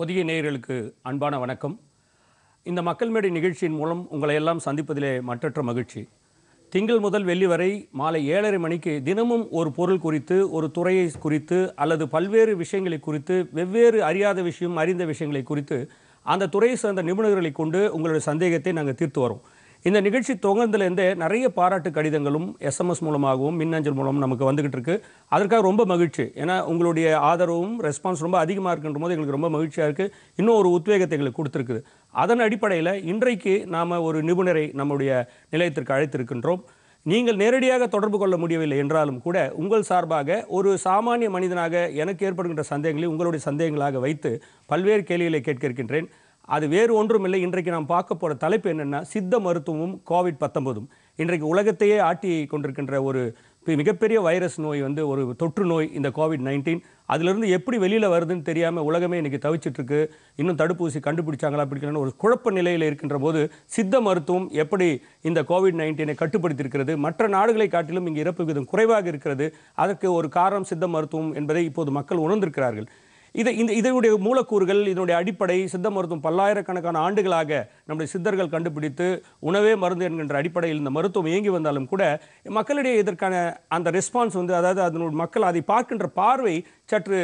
புதிய நேயர்களுக்கு அன்பான வணக்கம் இந்த மக்கள் மேடை நிகழ்ச்சியின் மூலம் உங்களை எல்லாம் சந்திப்பதிலே மற்றற்ற மகிழ்ச்சி திங்கள் முதல் வெள்ளி வரை மாலை ஏழரை மணிக்கு தினமும் ஒரு பொருள் குறித்து ஒரு துறையை குறித்து அல்லது பல்வேறு விஷயங்களை குறித்து வெவ்வேறு அறியாத விஷயம் அறிந்த விஷயங்களை குறித்து அந்த துறையை சேர்ந்த நிபுணர்களை கொண்டு உங்களுடைய சந்தேகத்தை நாங்கள் தீர்த்து வரோம் இந்த நிகழ்ச்சி துவங்கத்துலேருந்தே நிறைய பாராட்டு கடிதங்களும் எஸ்எம்எஸ் மூலமாகவும் மின்னஞ்சல் மூலமும் நமக்கு வந்துக்கிட்டு இருக்குது அதற்காக ரொம்ப மகிழ்ச்சி ஏன்னா உங்களுடைய ஆதரவும் ரெஸ்பான்ஸ் ரொம்ப அதிகமாக இருக்குன்ற போது எங்களுக்கு ரொம்ப மகிழ்ச்சியாக இருக்குது இன்னும் ஒரு உத்வேகத்தை எங்களுக்கு கொடுத்துருக்குது அதன் அடிப்படையில் இன்றைக்கு நாம் ஒரு நிபுணரை நம்முடைய நிலையத்திற்கு அழைத்திருக்கின்றோம் நீங்கள் நேரடியாக தொடர்பு கொள்ள முடியவில்லை என்றாலும் கூட உங்கள் சார்பாக ஒரு சாமானிய மனிதனாக எனக்கு ஏற்படுகின்ற சந்தேகங்களை உங்களுடைய சந்தேகங்களாக வைத்து பல்வேறு கேள்விகளை கேட்க இருக்கின்றேன் அது வேறு ஒன்றுமில்லை இன்றைக்கு நாம் பார்க்க போகிற தலைப்பு என்னென்னா சித்த மருத்துவமும் கோவிட் பத்தொன்பதும் இன்றைக்கு உலகத்தையே ஆட்டி கொண்டிருக்கின்ற ஒரு மிகப்பெரிய வைரஸ் நோய் வந்து ஒரு தொற்று நோய் இந்த கோவிட் நைன்டீன் அதிலிருந்து எப்படி வெளியில் வருதுன்னு தெரியாமல் உலகமே இன்றைக்கி தவிச்சிட்ருக்கு இன்னும் தடுப்பூசி கண்டுபிடிச்சாங்களா பிடிக்கலன்னு ஒரு குழப்ப நிலையில் இருக்கின்ற போது சித்த மருத்துவம் எப்படி இந்த கோவிட் நைன்டீனை கட்டுப்படுத்தியிருக்கிறது மற்ற நாடுகளை காட்டிலும் இங்கே இறப்பு விகிதம் குறைவாக இருக்கிறது அதற்கு ஒரு காரணம் சித்த மருத்துவம் என்பதை இப்போது மக்கள் உணர்ந்திருக்கிறார்கள் இது இந்த இதனுடைய மூலக்கூறுகள் இதனுடைய அடிப்படை சித்த மருத்துவம் பல்லாயிரக்கணக்கான ஆண்டுகளாக நம்முடைய சித்தர்கள் கண்டுபிடித்து உணவே மருந்து என்கின்ற அடிப்படையில் இந்த மருத்துவம் இயங்கி வந்தாலும் கூட மக்களிடையே இதற்கான அந்த ரெஸ்பான்ஸ் வந்து அதாவது அதனுடைய மக்கள் அதை பார்க்கின்ற பார்வை சற்று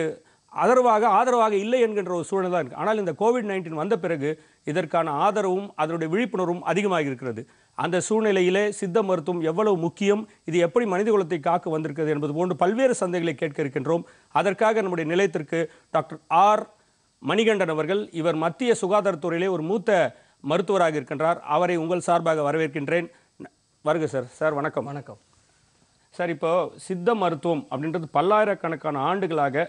அதர்வாக ஆதரவாக இல்லை என்கின்ற ஒரு சூழ்நிலை தான் இருக்குது ஆனால் இந்த கோவிட் நைன்டீன் வந்த பிறகு இதற்கான ஆதரவும் அதனுடைய விழிப்புணர்வும் அதிகமாக இருக்கிறது அந்த சூழ்நிலையிலே சித்த மருத்துவம் எவ்வளவு முக்கியம் இது எப்படி மனித குலத்தை காக்க வந்திருக்கிறது என்பது போன்று பல்வேறு சந்தைகளை கேட்க இருக்கின்றோம் அதற்காக நம்முடைய நிலையத்திற்கு டாக்டர் ஆர் மணிகண்டன் அவர்கள் இவர் மத்திய சுகாதாரத்துறையிலே ஒரு மூத்த மருத்துவராக இருக்கின்றார் அவரை உங்கள் சார்பாக வரவேற்கின்றேன் வருக சார் சார் வணக்கம் வணக்கம் சார் இப்போ சித்த மருத்துவம் அப்படின்றது பல்லாயிரக்கணக்கான ஆண்டுகளாக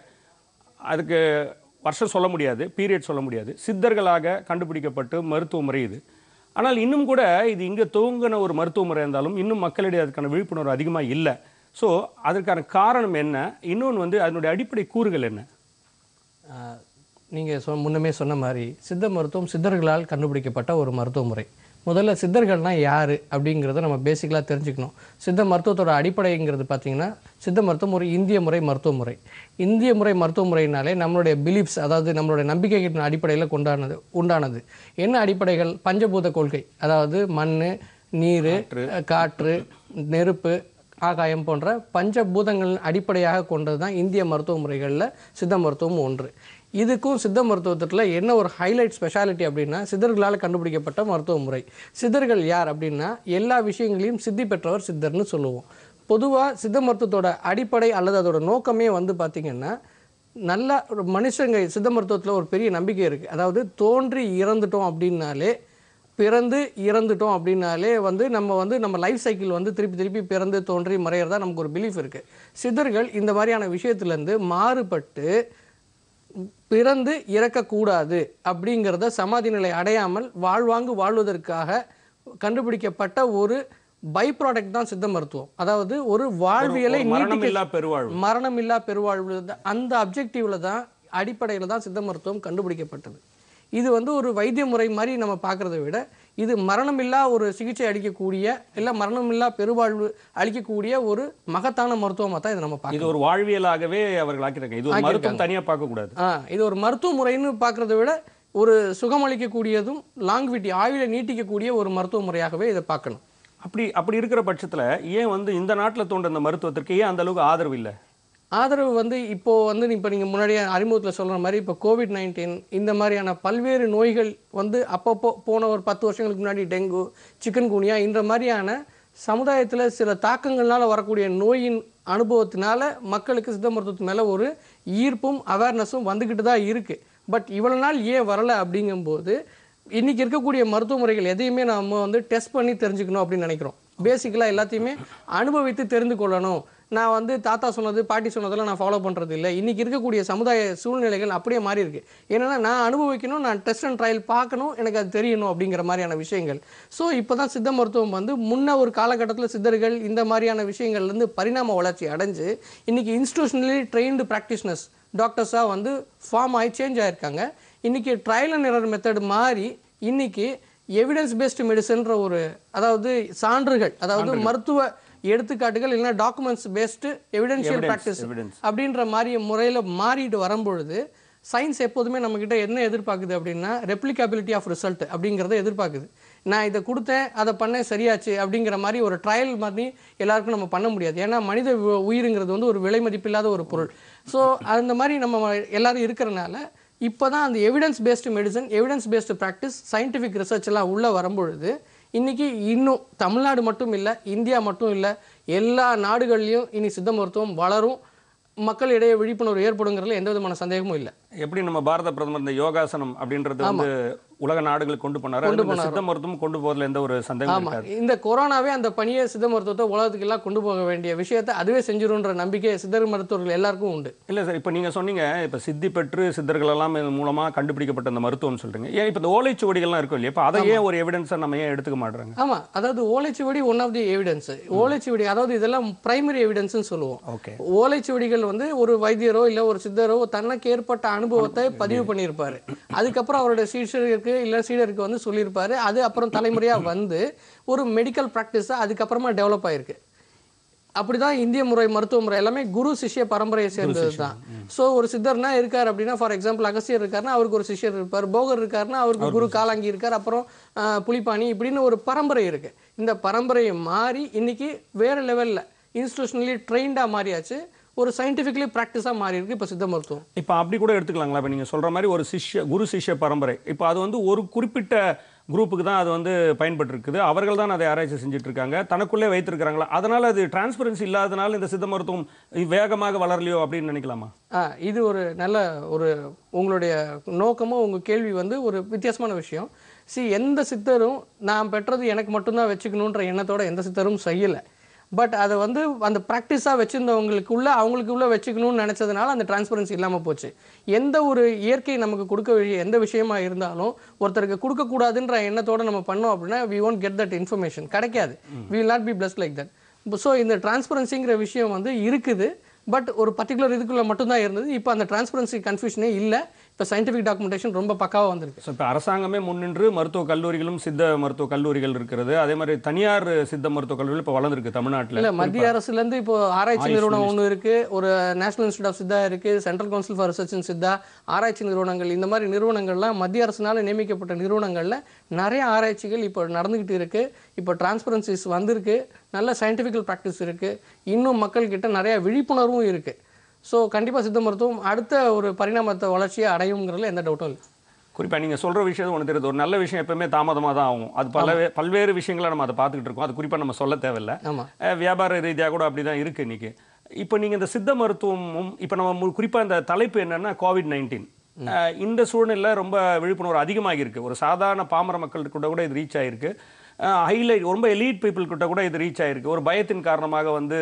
அதுக்கு வருஷம் சொல்ல முடியாது பீரியட் சொல்ல முடியாது சித்தர்களாக கண்டுபிடிக்கப்பட்டு மருத்துவ முறை இது ஆனால் இன்னும் கூட இது இங்கே துவங்கின ஒரு மருத்துவ முறை இருந்தாலும் இன்னும் மக்களிடையே அதுக்கான விழிப்புணர்வு அதிகமாக இல்லை ஸோ அதற்கான காரணம் என்ன இன்னொன்று வந்து அதனுடைய அடிப்படை கூறுகள் என்ன நீங்கள் சொ முன்னமே சொன்ன மாதிரி சித்த மருத்துவம் சித்தர்களால் கண்டுபிடிக்கப்பட்ட ஒரு மருத்துவ முறை முதல்ல சித்தர்கள்னால் யார் அப்படிங்கிறத நம்ம பேசிக்கலாக தெரிஞ்சுக்கணும் சித்த மருத்துவத்தோட அடிப்படைங்கிறது பார்த்திங்கன்னா சித்த மருத்துவம் ஒரு இந்திய முறை மருத்துவ முறை இந்திய முறை மருத்துவ முறையினாலே நம்மளுடைய பிலீஃப்ஸ் அதாவது நம்மளுடைய நம்பிக்கைகளின் அடிப்படையில் கொண்டானது உண்டானது என்ன அடிப்படைகள் பஞ்சபூத கொள்கை அதாவது மண் நீர் காற்று நெருப்பு ஆகாயம் போன்ற பஞ்சபூதங்களின் அடிப்படையாக கொண்டது தான் இந்திய மருத்துவ முறைகளில் சித்த மருத்துவம் ஒன்று இதுக்கும் சித்த மருத்துவத்தில் என்ன ஒரு ஹைலைட் ஸ்பெஷாலிட்டி அப்படின்னா சித்தர்களால் கண்டுபிடிக்கப்பட்ட மருத்துவ முறை சித்தர்கள் யார் அப்படின்னா எல்லா விஷயங்களையும் சித்தி பெற்றவர் சித்தர்னு சொல்லுவோம் பொதுவாக சித்த மருத்துவத்தோட அடிப்படை அல்லது அதோட நோக்கமே வந்து பார்த்திங்கன்னா நல்ல ஒரு மனுஷங்க சித்த மருத்துவத்தில் ஒரு பெரிய நம்பிக்கை இருக்குது அதாவது தோன்றி இறந்துட்டோம் அப்படின்னாலே பிறந்து இறந்துட்டோம் அப்படின்னாலே வந்து நம்ம வந்து நம்ம லைஃப் சைக்கிள் வந்து திருப்பி திருப்பி பிறந்து தோன்றி மறையிறதா நமக்கு ஒரு பிலீஃப் இருக்குது சித்தர்கள் இந்த மாதிரியான விஷயத்துலேருந்து மாறுபட்டு பிறந்து இறக்கக்கூடாது அப்படிங்கிறத சமாதி நிலை அடையாமல் வாழ்வாங்கு வாழ்வதற்காக கண்டுபிடிக்கப்பட்ட ஒரு பை ப்ராடக்ட் தான் சித்த மருத்துவம் அதாவது ஒரு வாழ்வியலை மரணம் இல்லா பெருவாழ்வு அந்த அப்ஜெக்டிவில் தான் அடிப்படையில் தான் சித்த மருத்துவம் கண்டுபிடிக்கப்பட்டது இது வந்து ஒரு வைத்திய முறை மாதிரி நம்ம பார்க்குறத விட இது மரணமில்லா ஒரு சிகிச்சை அளிக்கக்கூடிய இல்லை மரணமில்லா பெருவாழ்வு அளிக்கக்கூடிய ஒரு மகத்தான மருத்துவமாக தான் இதை நம்ம இது ஒரு வாழ்வியலாகவே அவர்கள் ஆக்கிறாங்க இது ஒரு மருத்துவம் தனியாக பார்க்கக்கூடாது ஆ இது ஒரு மருத்துவ முறைன்னு பார்க்குறத விட ஒரு சுகமளிக்கக்கூடியதும் லாங்குவிட்டி ஆயுளை நீட்டிக்கக்கூடிய ஒரு மருத்துவ முறையாகவே இதை பார்க்கணும் அப்படி அப்படி இருக்கிற பட்சத்தில் ஏன் வந்து இந்த நாட்டில் தோன்ற மருத்துவத்திற்கு ஏன் அந்தளவுக்கு ஆதரவு இல்லை ஆதரவு வந்து இப்போது வந்து இப்போ நீங்கள் முன்னாடியே அறிமுகத்தில் சொல்கிற மாதிரி இப்போ கோவிட் நைன்டீன் இந்த மாதிரியான பல்வேறு நோய்கள் வந்து அப்பப்போ போன ஒரு பத்து வருஷங்களுக்கு முன்னாடி டெங்கு சிக்கன் குனியா இந்த மாதிரியான சமுதாயத்தில் சில தாக்கங்கள்னால் வரக்கூடிய நோயின் அனுபவத்தினால மக்களுக்கு சித்த மருத்துவத்து மேலே ஒரு ஈர்ப்பும் அவேர்னஸும் வந்துக்கிட்டு தான் இருக்குது பட் இவ்வளோ நாள் ஏன் வரலை அப்படிங்கும்போது இன்றைக்கி இருக்கக்கூடிய மருத்துவ முறைகள் எதையுமே நம்ம வந்து டெஸ்ட் பண்ணி தெரிஞ்சுக்கணும் அப்படின்னு நினைக்கிறோம் பேசிக்கலாக எல்லாத்தையுமே அனுபவித்து தெரிந்து கொள்ளணும் நான் வந்து தாத்தா சொன்னது பாட்டி சொன்னதெல்லாம் நான் ஃபாலோ பண்ணுறது இல்லை இன்றைக்கி இருக்கக்கூடிய சமுதாய சூழ்நிலைகள் அப்படியே மாறி இருக்குது ஏன்னா நான் அனுபவிக்கணும் நான் டெஸ்ட் அண்ட் ட்ரையல் பார்க்கணும் எனக்கு அது தெரியணும் அப்படிங்கிற மாதிரியான விஷயங்கள் ஸோ இப்போ தான் சித்த மருத்துவம் வந்து முன்ன ஒரு காலகட்டத்தில் சித்தர்கள் இந்த மாதிரியான விஷயங்கள்லேருந்து பரிணாம வளர்ச்சி அடைஞ்சு இன்றைக்கி இன்ஸ்டியூஷனலி ட்ரெயின்டு ப்ராக்டிஷனர்ஸ் டாக்டர்ஸாக வந்து ஃபார்ம் ஆகி சேஞ்ச் ஆகியிருக்காங்க இன்றைக்கி ட்ரையல் அண்ட் எரர் மெத்தட் மாறி இன்றைக்கி எவிடன்ஸ் பேஸ்டு மெடிசன்ற ஒரு அதாவது சான்றுகள் அதாவது மருத்துவ எடுத்துக்காட்டுகள் இல்லைன்னா டாக்குமெண்ட்ஸ் பேஸ்டு எவிடென்ஷியல் ப்ராக்டிஸ் அப்படின்ற மாதிரி முறையில் மாறிட்டு வரும்பொழுது சயின்ஸ் எப்போதுமே நம்மக்கிட்ட என்ன எதிர்பார்க்குது அப்படின்னா ரெப்ளிகபிலிட்டி ஆஃப் ரிசல்ட் அப்படிங்கிறத எதிர்பார்க்குது நான் இதை கொடுத்தேன் அதை பண்ணேன் சரியாச்சு அப்படிங்கிற மாதிரி ஒரு ட்ரையல் மாதிரி எல்லாருக்கும் நம்ம பண்ண முடியாது ஏன்னா மனித உயிருங்கிறது வந்து ஒரு விலை மதிப்பில்லாத ஒரு பொருள் ஸோ அந்த மாதிரி நம்ம எல்லாரும் இருக்கிறனால இப்போ தான் அந்த evidence based medicine evidence based practice scientific research எல்லாம் உள்ளே வரும்பொழுது இன்றைக்கி இன்னும் தமிழ்நாடு மட்டும் இல்லை இந்தியா மட்டும் இல்லை எல்லா நாடுகள்லேயும் இனி சித்த மருத்துவம் வளரும் மக்களிடையே விழிப்புணர்வு ஏற்படுங்கிறதுல எந்த விதமான சந்தேகமும் இல்லை எப்படி நம்ம பாரத பிரதமர் இந்த யோகாசனம் அப்படின்றது வந்து உலக நாடுகள் கொண்டு போனார் கொண்டு போன சித்த மருத்துவம் கொண்டு போறதுல எந்த ஒரு சந்தேகம் இந்த கொரோனாவே அந்த பணியை சித்த மருத்துவத்தை உலகத்துக்கு எல்லாம் கொண்டு போக வேண்டிய விஷயத்தை அதுவே செஞ்சிருன்ற நம்பிக்கை சித்தர் மருத்துவர்கள் எல்லாருக்கும் உண்டு இல்லை சார் இப்போ நீங்கள் சொன்னீங்க இப்போ சித்தி பெற்று சித்தர்கள் எல்லாம் மூலமாக கண்டுபிடிக்கப்பட்ட அந்த மருத்துவம்னு சொல்றீங்க ஏன் இப்போ இந்த எல்லாம் இருக்கும் இல்லையா இப்போ அதையே ஒரு எவிடன்ஸாக நம்ம ஏன் எடுத்துக்க மாட்டுறாங்க ஆமாம் அதாவது ஓலைச்சுவடி ஒன் ஆஃப் தி எவிடன்ஸ் ஓலைச்சுவடி அதாவது இதெல்லாம் பிரைமரி எவிடன்ஸ்னு சொல்லுவோம் ஓகே ஓலைச்சுவடிகள் வந்து ஒரு வைத்தியரோ இல்லை ஒரு சித்தரோ தனக்கு ஏற்பட்ட அனுபவத்தை பதிவு பண்ணியிருப்பாரு அதுக்கப்புறம் அவருடைய சீஷர்களுக்கு சீடருக்கு இல்லை சீடருக்கு வந்து சொல்லியிருப்பார் அது அப்புறம் தலைமுறையாக வந்து ஒரு மெடிக்கல் ப்ராக்டிஸாக அதுக்கப்புறமா டெவலப் ஆகிருக்கு அப்படி தான் இந்திய முறை மருத்துவ முறை எல்லாமே குரு சிஷ்ய பரம்பரையை சேர்ந்தது தான் ஸோ ஒரு சித்தர்னா இருக்கார் அப்படின்னா ஃபார் எக்ஸாம்பிள் அகசியர் இருக்காருன்னா அவருக்கு ஒரு சிஷ்யர் இருப்பார் போகர் இருக்காருன்னா அவருக்கு குரு காலாங்கி இருக்கார் அப்புறம் புலிப்பாணி இப்படின்னு ஒரு பரம்பரை இருக்குது இந்த பரம்பரையை மாறி இன்னைக்கு வேறு லெவலில் இன்ஸ்டியூஷனலி ட்ரெயின்டாக மாறியாச்சு ஒரு சயின்டிஃபிக்கலி ப்ராக்டிஸாக மாறி இருக்குது இப்போ சித்த மருத்துவம் இப்போ அப்படி கூட எடுத்துக்கலாங்களா இப்போ நீங்கள் சொல்கிற மாதிரி ஒரு சிஷ்ய குரு சிஷ்ய பரம்பரை இப்போ அது வந்து ஒரு குறிப்பிட்ட குரூப்புக்கு தான் அது வந்து பயன்பட்டுருக்குது அவர்கள் தான் அதை ஆராய்ச்சி செஞ்சுட்டு இருக்காங்க தனக்குள்ளே வைத்திருக்கிறாங்களா அதனால் அது டிரான்ஸ்பரன்சி இல்லாதனால இந்த சித்த மருத்துவம் வேகமாக வளரலையோ அப்படின்னு நினைக்கலாமா இது ஒரு நல்ல ஒரு உங்களுடைய நோக்கமும் உங்கள் கேள்வி வந்து ஒரு வித்தியாசமான விஷயம் சி எந்த சித்தரும் நான் பெற்றது எனக்கு மட்டும்தான் வச்சுக்கணுன்ற எண்ணத்தோட எந்த சித்தரும் செய்யலை பட் அதை வந்து அந்த ப்ராக்டிஸாக வச்சுருந்தவங்களுக்கு உள்ள அவங்களுக்கு உள்ள வச்சுக்கணும்னு நினச்சதுனால அந்த டிரான்ஸ்பரன்சி இல்லாமல் போச்சு எந்த ஒரு இயற்கை நமக்கு கொடுக்க எந்த விஷயமா இருந்தாலும் ஒருத்தருக்கு கொடுக்கக்கூடாதுன்ற எண்ணத்தோடு நம்ம பண்ணோம் அப்படின்னா we won't get that information கிடைக்காது will not be plus like that so இந்த டிரான்ஸ்பரன்சிங்கிற விஷயம் வந்து இருக்குது பட் ஒரு பர்டிகுலர் இதுக்குள்ளே மட்டும்தான் இருந்தது இப்போ அந்த டிரான்ஸ்பரன்சி கன்ஃபியூஷனே இல்லை இப்போ சயின்டிஃபிக் டாக்குமெண்டேஷன் ரொம்ப பக்காவாக வந்திருக்கு ஸோ இப்போ அரசாங்கமே முன்னின்று மருத்துவ கல்லூரிகளும் சித்த மருத்துவ கல்லூரிகள் இருக்கிறது அதே மாதிரி தனியார் சித்த மருத்துவ கல்லூரிகள் இப்போ வளர்ந்துருக்கு தமிழ்நாட்டில் இல்லை மத்திய அரசுலேருந்து இப்போ ஆராய்ச்சி நிறுவனம் ஒன்று இருக்குது ஒரு நேஷனல் இன்ஸ்டியூட் ஆஃப் சித்தா இருக்குது central council for research in Siddha ஆராய்ச்சி நிறுவனங்கள் இந்த மாதிரி நிறுவனங்கள்லாம் மத்திய அரசினால் நியமிக்கப்பட்ட நிறுவனங்களில் நிறைய ஆராய்ச்சிகள் இப்போ நடந்துக்கிட்டு இருக்குது இப்போ டிரான்ஸ்பரன்சிஸ் வந்திருக்கு நல்ல சயின்டிஃபிக்கல் ப்ராக்டிஸ் இருக்குது இன்னும் மக்கள்கிட்ட நிறையா விழிப்புணர்வும் இருக்குது ஸோ கண்டிப்பாக சித்த மருத்துவம் அடுத்த ஒரு பரிணாமத்தை வளர்ச்சியை அடையுங்கிறதுல எந்த டவுட்டும் இல்லை குறிப்பாக நீங்கள் சொல்கிற விஷயம் ஒன்று தெரியுது ஒரு நல்ல விஷயம் எப்பவுமே தாமதமாக தான் ஆகும் அது பல பல்வேறு விஷயங்களை நம்ம அதை பார்த்துக்கிட்டு இருக்கோம் அது குறிப்பாக நம்ம சொல்ல தேவையில்லை வியாபார ரீதியாக கூட அப்படி தான் இருக்குது இன்றைக்கி இப்போ நீங்கள் இந்த சித்த மருத்துவமும் இப்போ நம்ம குறிப்பாக இந்த தலைப்பு என்னென்னா கோவிட் நைன்டீன் இந்த சூழ்நிலை ரொம்ப விழிப்புணர்வு அதிகமாகிருக்கு ஒரு சாதாரண பாமர கூட கூட இது ரீச் ஆகிருக்கு ஹைலைட் ரொம்ப எலீட் பீப்புள்கிட்ட கூட இது ரீச் ஆகிருக்கு ஒரு பயத்தின் காரணமாக வந்து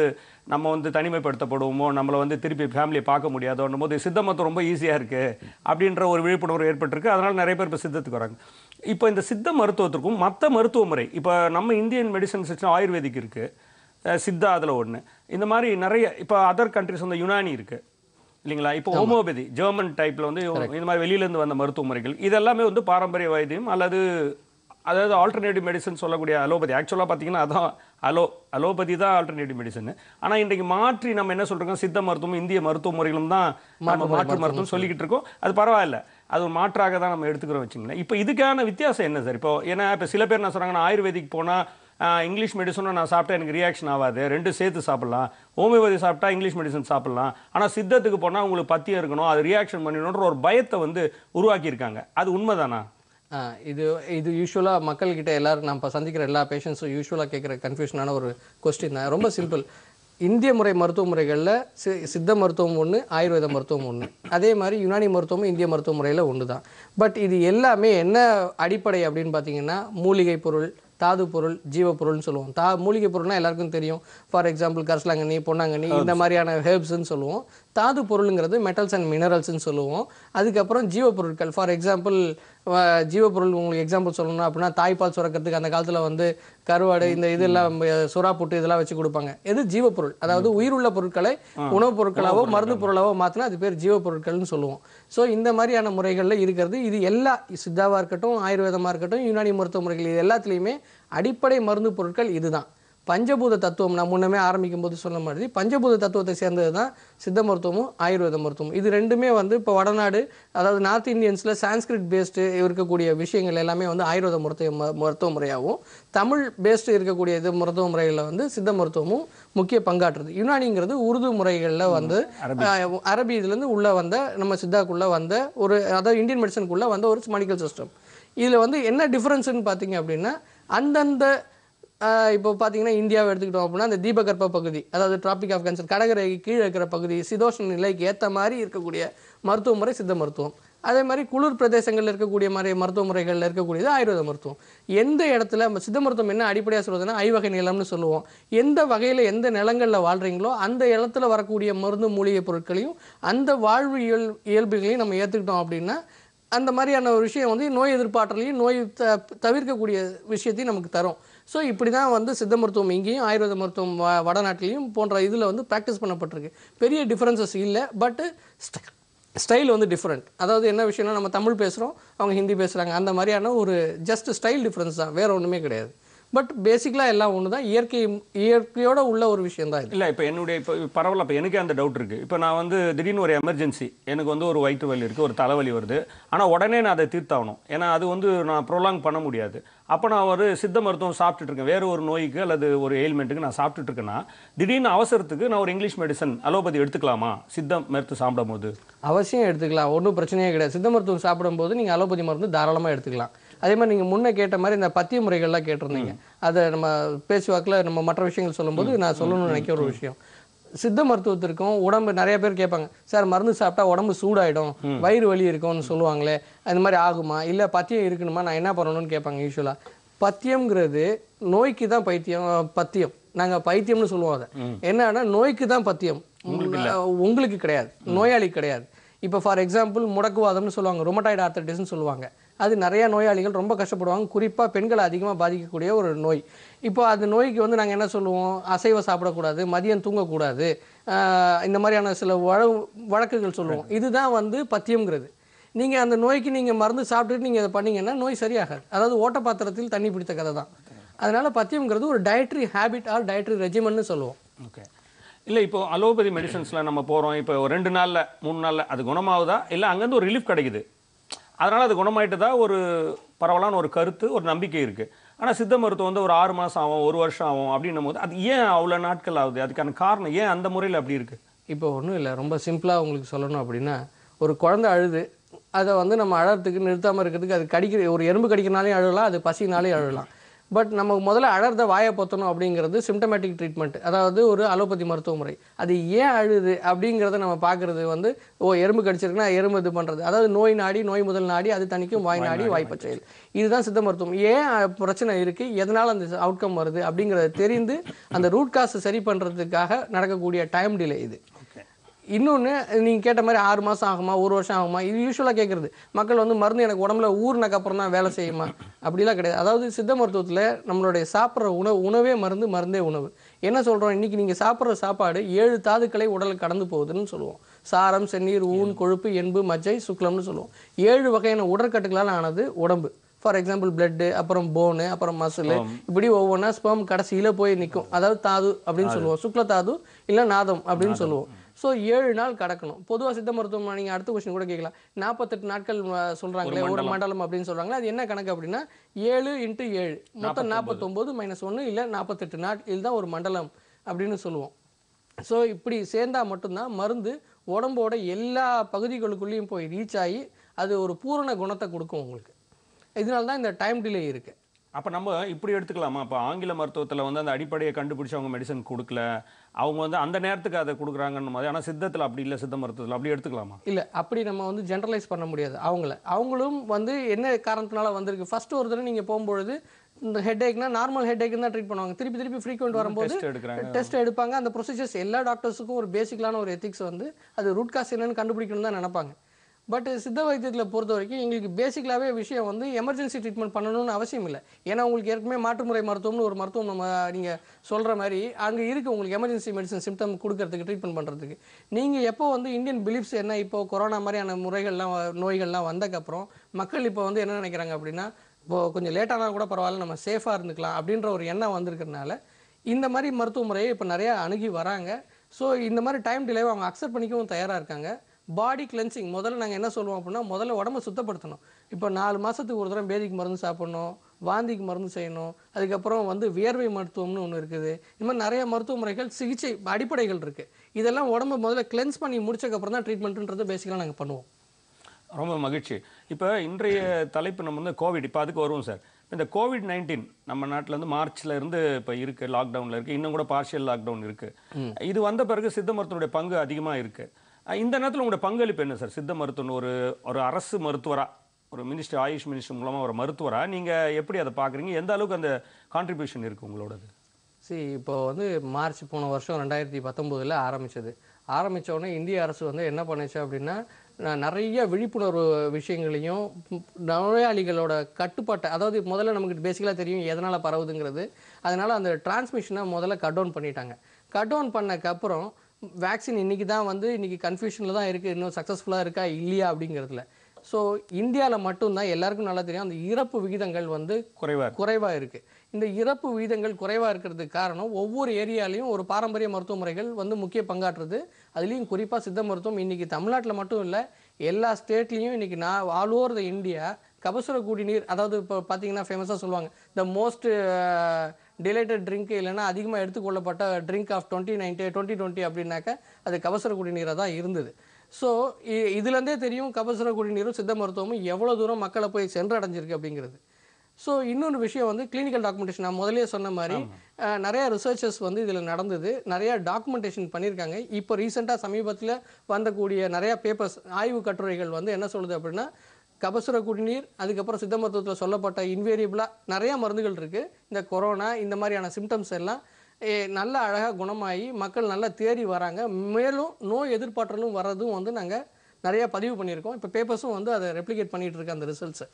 நம்ம வந்து தனிமைப்படுத்தப்படுவோமோ நம்மளை வந்து திருப்பி ஃபேமிலியை பார்க்க முடியாதோன்னும் போது சித்த ரொம்ப ஈஸியாக இருக்குது அப்படின்ற ஒரு விழிப்புணர்வு ஏற்பட்டிருக்கு அதனால் நிறைய பேர் இப்போ சித்தத்துக்கு வராங்க இப்போ இந்த சித்த மருத்துவத்திற்கும் மற்ற மருத்துவ முறை இப்போ நம்ம இந்தியன் மெடிசன் சிஸ்டம் ஆயுர்வேதிக் இருக்குது சித்தா அதில் ஒன்று இந்த மாதிரி நிறைய இப்போ அதர் கண்ட்ரிஸ் வந்து யுனானி இருக்குது இல்லைங்களா இப்போ ஹோமியோபதி ஜெர்மன் டைப்பில் வந்து இந்த மாதிரி வெளியிலேருந்து வந்த மருத்துவ முறைகள் இதெல்லாமே வந்து பாரம்பரிய வைத்தியம் அல்லது அதாவது ஆல்டர்னேட்டிவ் மெடிசன் சொல்லக்கூடிய அலோபதி ஆக்சுவலாக பார்த்தீங்கன்னா அதான் அலோ அலோபதி தான் ஆல்டர்னேட்டிவ் மெடிசன் ஆனால் இன்றைக்கு மாற்றி நம்ம என்ன சொல்கிறோம் சித்த மருத்துவம் இந்திய மருத்துவ முறைகளும் தான் நம்ம மாற்று மருத்துவம் சொல்லிக்கிட்டு இருக்கோம் அது பரவாயில்ல அது ஒரு மாற்றாக தான் நம்ம எடுத்துக்கிறோம் வச்சுங்களேன் இப்போ இதுக்கான வித்தியாசம் என்ன சார் இப்போ ஏன்னா இப்போ சில பேர் என்ன சொல்கிறாங்கன்னா ஆயுர்வேதிக் போனால் இங்கிலீஷ் மெடிசனும் நான் சாப்பிட்டா எனக்கு ரியாக்ஷன் ஆகாது ரெண்டு சேர்த்து சாப்பிட்லாம் ஹோமியோபதி சாப்பிட்டா இங்கிலீஷ் மெடிசன் சாப்பிட்லாம் ஆனால் சித்தத்துக்கு போனால் உங்களுக்கு பத்தியம் இருக்கணும் அது ரியாக்ஷன் பண்ணிடணுன்ற ஒரு பயத்தை வந்து உருவாக்கியிருக்காங்க அது உண்மைதானா இது இது யூஸ்வலாக மக்கள்கிட்ட எல்லோரும் நம்ம சந்திக்கிற எல்லா பேஷண்ட்ஸும் யூஸ்வலாக கேட்குற கன்ஃபியூஷனான ஒரு கொஸ்டின் தான் ரொம்ப சிம்பிள் இந்திய முறை மருத்துவ முறைகளில் சி சித்த மருத்துவம் ஒன்று ஆயுர்வேத மருத்துவம் ஒன்று அதே மாதிரி யுனானி மருத்துவமும் இந்திய மருத்துவ முறையில் ஒன்று தான் பட் இது எல்லாமே என்ன அடிப்படை அப்படின்னு பார்த்தீங்கன்னா மூலிகை பொருள் தாது பொருள் ஜீவப்பொருள்னு சொல்லுவோம் தா மூலிகை பொருள்னால் எல்லாருக்கும் தெரியும் ஃபார் எக்ஸாம்பிள் கரசலாங்கண்ணி பொன்னாங்கண்ணி இந்த மாதிரியான ஹேர்ப்ஸ்ன்னு சொல்லுவோம் தாது பொருளுங்கிறது மெட்டல்ஸ் அண்ட் மினரல்ஸ்ன்னு சொல்லுவோம் அதுக்கப்புறம் ஜீவப்பொருட்கள் ஃபார் எக்ஸாம்பிள் ஜீவப்பொருள் உங்களுக்கு எக்ஸாம்பிள் சொல்லணும் அப்படின்னா தாய்ப்பால் சுரக்கிறதுக்கு அந்த காலத்தில் வந்து கருவாடு இந்த இதெல்லாம் சுறா புட்டு இதெல்லாம் வச்சு கொடுப்பாங்க எது ஜீவப்பொருள் அதாவது உயிருள்ள பொருட்களை உணவுப் பொருட்களாவோ மருந்து பொருளாவோ மாற்றினா அது பேர் ஜீவப்பொருட்கள்னு சொல்லுவோம் ஸோ இந்த மாதிரியான முறைகளில் இருக்கிறது இது எல்லா சித்தாவாக இருக்கட்டும் ஆயுர்வேதமாக இருக்கட்டும் யுனானி மருத்துவ முறைகள் இது எல்லாத்துலேயுமே அடிப்படை மருந்து பொருட்கள் இதுதான் பஞ்சபூத தத்துவம் நான் முன்னமே ஆரம்பிக்கும் போது சொன்ன மாதிரி பஞ்சபூத தத்துவத்தை சேர்ந்தது தான் சித்த மருத்துவமும் ஆயுர்வேத மருத்துவம் இது ரெண்டுமே வந்து இப்போ வடநாடு அதாவது நார்த் இந்தியன்ஸில் சான்ஸ்கிரிட் பேஸ்டு இருக்கக்கூடிய விஷயங்கள் எல்லாமே வந்து ஆயுர்வேத மருத்துவ மருத்துவ முறையாகவும் தமிழ் பேஸ்டு இருக்கக்கூடிய இது மருத்துவ முறைகளில் வந்து சித்த மருத்துவமும் முக்கிய பங்காற்றுது யுனானிங்கிறது உருது முறைகளில் வந்து அரபி இதுலேருந்து உள்ளே வந்த நம்ம சித்தாக்குள்ளே வந்த ஒரு அதாவது இந்தியன் மெடிசனுக்குள்ளே வந்த ஒரு மெடிக்கல் சிஸ்டம் இதில் வந்து என்ன டிஃப்ரென்ஸுன்னு பார்த்தீங்க அப்படின்னா அந்தந்த இப்போ பார்த்தீங்கன்னா இந்தியாவை எடுத்துக்கிட்டோம் அப்படின்னா அந்த தீபகற்ப பகுதி அதாவது டிராபிக் ஆஃப் கேன்சர் கடகரை கீழே இருக்கிற பகுதி சிதோஷன் நிலைக்கு ஏற்ற மாதிரி இருக்கக்கூடிய மருத்துவ முறை சித்த மருத்துவம் அதே மாதிரி குளிர் பிரதேசங்களில் இருக்கக்கூடிய மாதிரி மருத்துவ முறைகளில் இருக்கக்கூடியது ஆயுர்வேத மருத்துவம் எந்த இடத்துல சித்த மருத்துவம் என்ன அடிப்படையாக சொல்கிறதுன்னா ஐவகை நிலம்னு சொல்லுவோம் எந்த வகையில் எந்த நிலங்களில் வாழ்கிறீங்களோ அந்த இடத்துல வரக்கூடிய மருந்து மூலிகை பொருட்களையும் அந்த வாழ்வு இயல் இயல்புகளையும் நம்ம ஏற்றுக்கிட்டோம் அப்படின்னா அந்த மாதிரியான ஒரு விஷயம் வந்து நோய் எதிர்ப்பாற்றலையும் நோய் த தவிர்க்கக்கூடிய விஷயத்தையும் நமக்கு தரும் ஸோ இப்படி தான் வந்து சித்த மருத்துவம் இங்கேயும் ஆயுர்வேத மருத்துவம் வ வடநாட்டிலையும் போன்ற இதில் வந்து ப்ராக்டிஸ் பண்ணப்பட்டிருக்கு பெரிய டிஃப்ரென்சஸ் இல்லை பட்டு ஸ்டைல் வந்து டிஃப்ரெண்ட் அதாவது என்ன விஷயம்னா நம்ம தமிழ் பேசுகிறோம் அவங்க ஹிந்தி பேசுகிறாங்க அந்த மாதிரியான ஒரு ஜஸ்ட் ஸ்டைல் டிஃப்ரென்ஸ் தான் வேறு ஒன்றுமே கிடையாது பட் பேசிக்கலாக எல்லாம் ஒன்று தான் இயற்கை இயற்கையோட உள்ள ஒரு விஷயம் தான் இல்லை இப்போ என்னுடைய இப்போ பரவாயில்ல இப்போ எனக்கே அந்த டவுட் இருக்குது இப்போ நான் வந்து திடீர்னு ஒரு எமர்ஜென்சி எனக்கு வந்து ஒரு வயிற்று வலி இருக்குது ஒரு தலைவலி வருது ஆனால் உடனே நான் அதை தீர்த்தாகணும் ஏன்னா அது வந்து நான் ப்ரொலாங் பண்ண முடியாது அப்போ நான் ஒரு சித்த மருத்துவம் சாப்பிட்டுட்ருக்கேன் வேறு ஒரு நோய்க்கு அல்லது ஒரு எயில்மெண்ட்டுக்கு நான் சாப்பிட்டுட்ருக்கேன்னா திடீர்னு அவசரத்துக்கு நான் ஒரு இங்கிலீஷ் மெடிசன் அலோபதி எடுத்துக்கலாமா சித்த மருத்துவம் சாப்பிடும் போது அவசியம் எடுத்துக்கலாம் ஒன்றும் பிரச்சனையே கிடையாது சித்த மருத்துவம் சாப்பிடும்போது நீங்கள் அலோபதி மருந்து தாராளமாக எடுத்துக்கலாம் அதே மாதிரி நீங்கள் முன்னே கேட்ட மாதிரி இந்த பத்திய முறைகள்லாம் கேட்டிருந்தீங்க அதை நம்ம பேச்சுவாக்கில் நம்ம மற்ற விஷயங்கள் சொல்லும்போது நான் சொல்லணும்னு நினைக்கிற ஒரு விஷயம் சித்த மருத்துவத்திற்கும் உடம்பு நிறைய பேர் கேட்பாங்க சார் மருந்து சாப்பிட்டா உடம்பு சூடாயிடும் வயிறு வலி இருக்கும்னு சொல்லுவாங்களே அந்த மாதிரி ஆகுமா இல்லை பத்தியம் இருக்கணுமா நான் என்ன பண்ணணும்னு கேட்பாங்க யூஸ்வலாக பத்தியம்ங்கிறது நோய்க்கு தான் பைத்தியம் பத்தியம் நாங்கள் பைத்தியம்னு சொல்லுவோம் அதை என்னன்னா நோய்க்கு தான் பத்தியம் உங்களுக்கு கிடையாது நோயாளி கிடையாது இப்போ ஃபார் எக்ஸாம்பிள் முடக்குவாதம்னு சொல்லுவாங்க ரொமட்டாய்டு ஆர்த்தடிஸ்ன்னு சொல்லுவாங்க அது நிறையா நோயாளிகள் ரொம்ப கஷ்டப்படுவாங்க குறிப்பாக பெண்களை அதிகமாக பாதிக்கக்கூடிய ஒரு நோய் இப்போ அந்த நோய்க்கு வந்து நாங்கள் என்ன சொல்லுவோம் அசைவ சாப்பிடக்கூடாது மதியம் தூங்கக்கூடாது இந்த மாதிரியான சில வழ வழக்குகள் சொல்லுவோம் இதுதான் வந்து பத்தியம்ங்கிறது நீங்கள் அந்த நோய்க்கு நீங்கள் மருந்து சாப்பிட்டுட்டு நீங்கள் அதை பண்ணிங்கன்னா நோய் சரியாகாது அதாவது ஓட்ட பாத்திரத்தில் தண்ணி பிடித்த கதை தான் அதனால் பத்தியம்ங்கிறது ஒரு டயட்ரி ஹேபிட் ஆர் டயட்ரி ரெஜிமன்னு சொல்லுவோம் ஓகே இல்லை இப்போ அலோபதி மெடிசன்ஸில் நம்ம போகிறோம் இப்போ ரெண்டு நாளில் மூணு நாளில் அது குணமாகுதா இல்லை அங்கேருந்து ஒரு ரிலீஃப் கிடைக்குது அதனால் அது குணமாயிட்டு தான் ஒரு பரவலான ஒரு கருத்து ஒரு நம்பிக்கை இருக்குது ஆனால் சித்த மருத்துவம் வந்து ஒரு ஆறு மாதம் ஆகும் ஒரு வருஷம் ஆகும் அப்படின்னும் போது அது ஏன் அவ்வளோ நாட்கள் ஆகுது அதுக்கான காரணம் ஏன் அந்த முறையில் அப்படி இருக்குது இப்போ ஒன்றும் இல்லை ரொம்ப சிம்பிளாக உங்களுக்கு சொல்லணும் அப்படின்னா ஒரு குழந்தை அழுது அதை வந்து நம்ம அழகிறதுக்கு நிறுத்தாமல் இருக்கிறதுக்கு அது கடிக்கிற ஒரு எறும்பு கடிக்கிறனாலே அழுகலாம் அது பசினாலே அழகலாம் பட் நமக்கு முதல்ல அழறத வாயை பொத்தணும் அப்படிங்கிறது சிம்டமேட்டிக் ட்ரீட்மெண்ட் அதாவது ஒரு அலோபதி மருத்துவ முறை அது ஏன் அழுது அப்படிங்கிறத நம்ம பார்க்குறது வந்து ஓ எறும்பு கடிச்சிருக்குன்னா எறும்பு இது பண்ணுறது அதாவது நோய் நாடி நோய் முதல் நாடி அது தனிக்கும் வாய் நாடி வாய்ப்பு செயல் இதுதான் சித்த மருத்துவம் ஏன் பிரச்சனை இருக்குது எதனால் அந்த அவுட்கம் வருது அப்படிங்கிறத தெரிந்து அந்த ரூட் காசு சரி பண்ணுறதுக்காக நடக்கக்கூடிய டைம் டிலே இது இன்னொன்று நீங்கள் கேட்ட மாதிரி ஆறு மாதம் ஆகுமா ஒரு வருஷம் ஆகுமா இது யூஸ்வலாக கேட்குறது மக்கள் வந்து மருந்து எனக்கு உடம்புல ஊறினக்கு அப்புறம் தான் வேலை செய்யுமா அப்படிலாம் கிடையாது அதாவது சித்த மருத்துவத்தில் நம்மளுடைய சாப்பிட்ற உணவு உணவே மருந்து மருந்தே உணவு என்ன சொல்கிறோம் இன்றைக்கி நீங்கள் சாப்பிட்ற சாப்பாடு ஏழு தாதுக்களை உடலுக்கு கடந்து போகுதுன்னு சொல்லுவோம் சாரம் செந்நீர் ஊன் கொழுப்பு எண்பு மஜ்ஜை சுக்லம்னு சொல்லுவோம் ஏழு வகையான உடற்கட்டுகளால் ஆனது உடம்பு ஃபார் எக்ஸாம்பிள் பிளட்டு அப்புறம் போனு அப்புறம் மசில் இப்படி ஒவ்வொன்றா ஸ்பம் கடைசியில் போய் நிற்கும் அதாவது தாது அப்படின்னு சொல்லுவோம் சுக்ல தாது இல்லை நாதம் அப்படின்னு சொல்லுவோம் ஸோ ஏழு நாள் கடக்கணும் பொதுவாக சித்த மருத்துவமனை நீங்கள் அடுத்த கொஸ்டின் கூட கேட்கலாம் நாற்பத்தெட்டு நாட்கள் சொல்கிறாங்களே ஒரு மண்டலம் அப்படின்னு சொல்கிறாங்களே அது என்ன கணக்கு அப்படின்னா ஏழு இன்ட்டு ஏழு மொத்தம் நாற்பத்தொம்போது மைனஸ் ஒன்று இல்லை நாற்பத்தெட்டு நாட் தான் ஒரு மண்டலம் அப்படின்னு சொல்லுவோம் ஸோ இப்படி சேர்ந்தால் மட்டும்தான் மருந்து உடம்போட எல்லா பகுதிகளுக்குள்ளேயும் போய் ரீச் ஆகி அது ஒரு பூரண குணத்தை கொடுக்கும் உங்களுக்கு இதனால தான் இந்த டைம் டிலே இருக்குது அப்போ நம்ம இப்படி எடுத்துக்கலாமா அப்போ ஆங்கில மருத்துவத்தில் வந்து அந்த அடிப்படையை கண்டுபிடிச்சி அவங்க மெடிசன் கொடுக்கல அவங்க வந்து அந்த நேரத்துக்கு அதை கொடுக்குறாங்கன்னு மாதிரி ஆனால் சித்தத்தில் அப்படி இல்லை சித்த மருத்துவத்தில் அப்படி எடுத்துக்கலாமா இல்லை அப்படி நம்ம வந்து ஜென்ரலைஸ் பண்ண முடியாது அவங்கள அவங்களும் வந்து என்ன காரணத்தினால வந்திருக்கு ஃபஸ்ட்டு ஒரு தடவை நீங்கள் போகும்பொழுது இந்த ஹெட் ஏக்னா நார்மல் ஹெட் தான் ட்ரீட் பண்ணுவாங்க திருப்பி திருப்பி ஃப்ரீக்வெண்ட் வரும்போது டெஸ்ட் எடுப்பாங்க அந்த ப்ரொசீஜர்ஸ் எல்லா டாக்டர்ஸுக்கும் ஒரு பேசிக்கலான ஒரு எத்திக்ஸ் வந்து அது ரூட் காஸ் என்னன்னு கண்டுபிடிக்கணும் தான் நினைப்பாங்க பட் சித்த வைத்தியத்தில் பொறுத்த வரைக்கும் எங்களுக்கு பேசிக்கலாகவே விஷயம் வந்து எமர்ஜென்சி ட்ரீட்மெண்ட் பண்ணணும்னு அவசியம் இல்லை ஏன்னா உங்களுக்கு ஏற்கனவே மாற்றுமுறை மருத்துவம்னு ஒரு மருத்துவம் நம்ம நீங்கள் சொல்கிற மாதிரி அங்கே இருக்குது உங்களுக்கு எமர்ஜென்சி மெடிசன் சிம்டம் கொடுக்கறதுக்கு ட்ரீட்மெண்ட் பண்ணுறதுக்கு நீங்கள் எப்போ வந்து இந்தியன் பிலீஃப்ஸ் என்ன இப்போது கொரோனா மாதிரியான முறைகள்லாம் நோய்கள்லாம் வந்தக்கப்புறம் மக்கள் இப்போ வந்து என்ன நினைக்கிறாங்க அப்படின்னா இப்போது கொஞ்சம் லேட்டானால் கூட பரவாயில்ல நம்ம சேஃபாக இருந்துக்கலாம் அப்படின்ற ஒரு எண்ணம் வந்திருக்கிறனால இந்த மாதிரி மருத்துவ முறையை இப்போ நிறையா அணுகி வராங்க ஸோ இந்த மாதிரி டைம் டிலேவை அவங்க அக்செப்ட் பண்ணிக்கவும் தயாராக இருக்காங்க பாடி கிளென்சிங் முதல்ல நாங்கள் என்ன சொல்லுவோம் அப்படின்னா முதல்ல உடம்பை சுத்தப்படுத்தணும் இப்போ நாலு மாதத்துக்கு ஒரு தடவை பேதிக்கு மருந்து சாப்பிட்ணும் வாந்திக்கு மருந்து செய்யணும் அதுக்கப்புறம் வந்து வியர்வை மருத்துவம்னு ஒன்று இருக்குது இது மாதிரி நிறைய மருத்துவ முறைகள் சிகிச்சை அடிப்படைகள் இருக்குது இதெல்லாம் உடம்பு முதல்ல கிளென்ஸ் பண்ணி முடிச்சக்கப்புறம் தான் ட்ரீட்மெண்ட்டுன்றது பேசிக்கலாம் நாங்கள் பண்ணுவோம் ரொம்ப மகிழ்ச்சி இப்போ இன்றைய தலைப்பு நம்ம வந்து கோவிட் இப்போ அதுக்கு வருவோம் சார் இந்த கோவிட் நைன்டீன் நம்ம நாட்டில் வந்து மார்ச்ல இருந்து இப்போ இருக்கு லாக்டவுனில் இருக்குது இன்னும் கூட பார்ஷியல் லாக்டவுன் இருக்குது இது வந்த பிறகு சித்த மருத்துவனுடைய பங்கு அதிகமாக இருக்குது இந்த நேரத்தில் உங்களுடைய பங்களிப்பு என்ன சார் சித்த மருத்துவன் ஒரு ஒரு அரசு மருத்துவராக ஒரு மினிஸ்டர் ஆயுஷ் மினிஸ்டர் மூலமாக ஒரு மருத்துவராக நீங்கள் எப்படி அதை பார்க்குறீங்க எந்த அளவுக்கு அந்த கான்ட்ரிபியூஷன் இருக்குது உங்களோடது சரி இப்போ வந்து மார்ச் போன வருஷம் ரெண்டாயிரத்தி பத்தொம்போதில் ஆரம்பித்தது ஆரம்பித்தோடனே இந்திய அரசு வந்து என்ன பண்ணுச்சு அப்படின்னா நிறைய விழிப்புணர்வு விஷயங்களையும் நோயாளிகளோட கட்டுப்பாட்டை அதாவது முதல்ல நமக்கு பேசிக்கலாக தெரியும் எதனால் பரவுதுங்கிறது அதனால் அந்த டிரான்ஸ்மிஷனை முதல்ல கட் டவுன் பண்ணிட்டாங்க கட் டவுன் பண்ணக்கப்புறம் வேக்சின் இன்றைக்கி தான் வந்து இன்றைக்கி கன்ஃபியூஷனில் தான் இருக்குது இன்னும் சக்ஸஸ்ஃபுல்லாக இருக்கா இல்லையா அப்படிங்கிறதுல ஸோ இந்தியாவில் மட்டும்தான் எல்லாருக்கும் நல்லா தெரியும் அந்த இறப்பு விகிதங்கள் வந்து குறைவாக குறைவாக இருக்குது இந்த இறப்பு விகிதங்கள் குறைவாக இருக்கிறதுக்கு காரணம் ஒவ்வொரு ஏரியாலையும் ஒரு பாரம்பரிய மருத்துவ முறைகள் வந்து முக்கிய பங்காற்றுறது அதுலேயும் குறிப்பாக சித்த மருத்துவம் இன்றைக்கி தமிழ்நாட்டில் மட்டும் இல்லை எல்லா ஸ்டேட்லேயும் இன்றைக்கி நான் ஆல் ஓவர் த இந்தியா கபசுர குடிநீர் அதாவது இப்போ பார்த்தீங்கன்னா ஃபேமஸாக சொல்லுவாங்க த மோஸ்ட் டிலேட்டட் ட்ரிங்க் இல்லைனா அதிகமாக எடுத்துக்கொள்ளப்பட்ட drink of twenty ninety twenty twenty அப்படின்னாக்க அது கபசுர குடிநீராக தான் இருந்தது ஸோ இதுலேருந்தே தெரியும் கபசுர குடிநீரும் சித்த மருத்துவமும் எவ்வளோ தூரம் மக்களை போய் சென்றடைஞ்சிருக்கு அப்படிங்கிறது ஸோ இன்னொரு விஷயம் வந்து கிளினிக்கல் டாக்குமெண்டேஷன் நான் முதலே சொன்ன மாதிரி நிறையா ரிசர்ச்சஸ் வந்து இதில் நடந்தது நிறையா டாக்குமெண்டேஷன் பண்ணியிருக்காங்க இப்போ ரீசெண்டாக சமீபத்தில் வந்தக்கூடிய நிறையா பேப்பர்ஸ் ஆய்வு கட்டுரைகள் வந்து என்ன சொல்லுது அப்படின்னா கபசுர குடிநீர் அதுக்கப்புறம் சித்த மருத்துவத்தில் சொல்லப்பட்ட இன்வேரியபிளாக நிறையா மருந்துகள் இருக்குது இந்த கொரோனா இந்த மாதிரியான சிம்டம்ஸ் எல்லாம் நல்ல அழகாக குணமாகி மக்கள் நல்லா தேறி வராங்க மேலும் நோய் எதிர்பாற்றலும் வர்றதும் வந்து நாங்கள் நிறையா பதிவு பண்ணியிருக்கோம் இப்போ பேப்பர்ஸும் வந்து அதை ரெப்ளிகேட் பண்ணிகிட்டு இருக்க அந்த ரிசல்ட்ஸை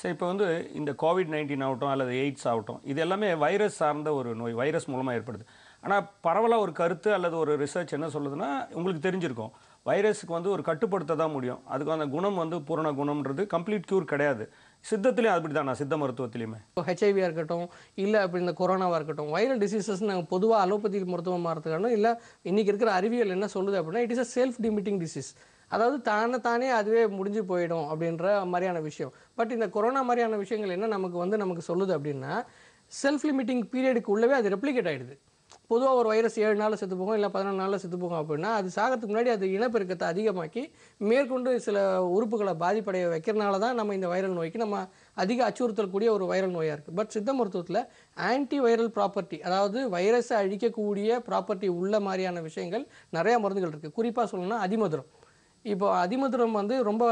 சரி இப்போ வந்து இந்த கோவிட் நைன்டீன் ஆகட்டும் அல்லது எய்ட்ஸ் ஆகட்டும் இது எல்லாமே வைரஸ் சார்ந்த ஒரு நோய் வைரஸ் மூலமாக ஏற்படுது ஆனால் பரவலாக ஒரு கருத்து அல்லது ஒரு ரிசர்ச் என்ன சொல்லுதுன்னா உங்களுக்கு தெரிஞ்சிருக்கும் வைரஸுக்கு வந்து ஒரு கட்டுப்படுத்த தான் முடியும் அதுக்கு அந்த குணம் வந்து பூரண குணம்ன்றது கம்ப்ளீட் க்யூர் கிடையாது சித்தத்துலேயும் அப்படி தான் நான் சித்த மருத்துவத்திலையுமே இப்போ ஹெச்ஐவியாக இருக்கட்டும் இல்லை அப்படி இந்த கொரோனாவாக இருக்கட்டும் வைரல் டிசீசஸ் நாங்கள் பொதுவாக அலோபதி மருத்துவமாக இருக்கணும் இல்லை இன்றைக்கி இருக்கிற அறிவியல் என்ன சொல்லுது அப்படின்னா it is a self limiting disease அதாவது தானே தானே அதுவே முடிஞ்சு போயிடும் அப்படின்ற மாதிரியான விஷயம் பட் இந்த கொரோனா மாதிரியான விஷயங்கள் என்ன நமக்கு வந்து நமக்கு சொல்லுது அப்படின்னா செல்ஃப் லிமிட்டிங் பீரியடுக்கு உள்ளவே அது ரெப்ளிகேட் ஆகிடுது பொதுவாக ஒரு வைரஸ் ஏழு நாளில் செத்து போகும் இல்லை பதினாலு நாளில் செத்து போகும் அப்படின்னா அது சாகத்துக்கு முன்னாடி அது இனப்பெருக்கத்தை அதிகமாக்கி மேற்கொண்டு சில உறுப்புகளை பாதிப்படைய வைக்கிறனால தான் நம்ம இந்த வைரல் நோய்க்கு நம்ம அதிக அச்சுறுத்தக்கூடிய ஒரு வைரல் நோயாக இருக்குது பட் சித்த மருத்துவத்தில் ஆன்டி வைரல் ப்ராப்பர்ட்டி அதாவது வைரஸை அழிக்கக்கூடிய ப்ராப்பர்ட்டி உள்ள மாதிரியான விஷயங்கள் நிறையா மருந்துகள் இருக்குது குறிப்பாக சொல்லணும்னா அதிமதுரம் இப்போ அதிமதுரம் வந்து ரொம்ப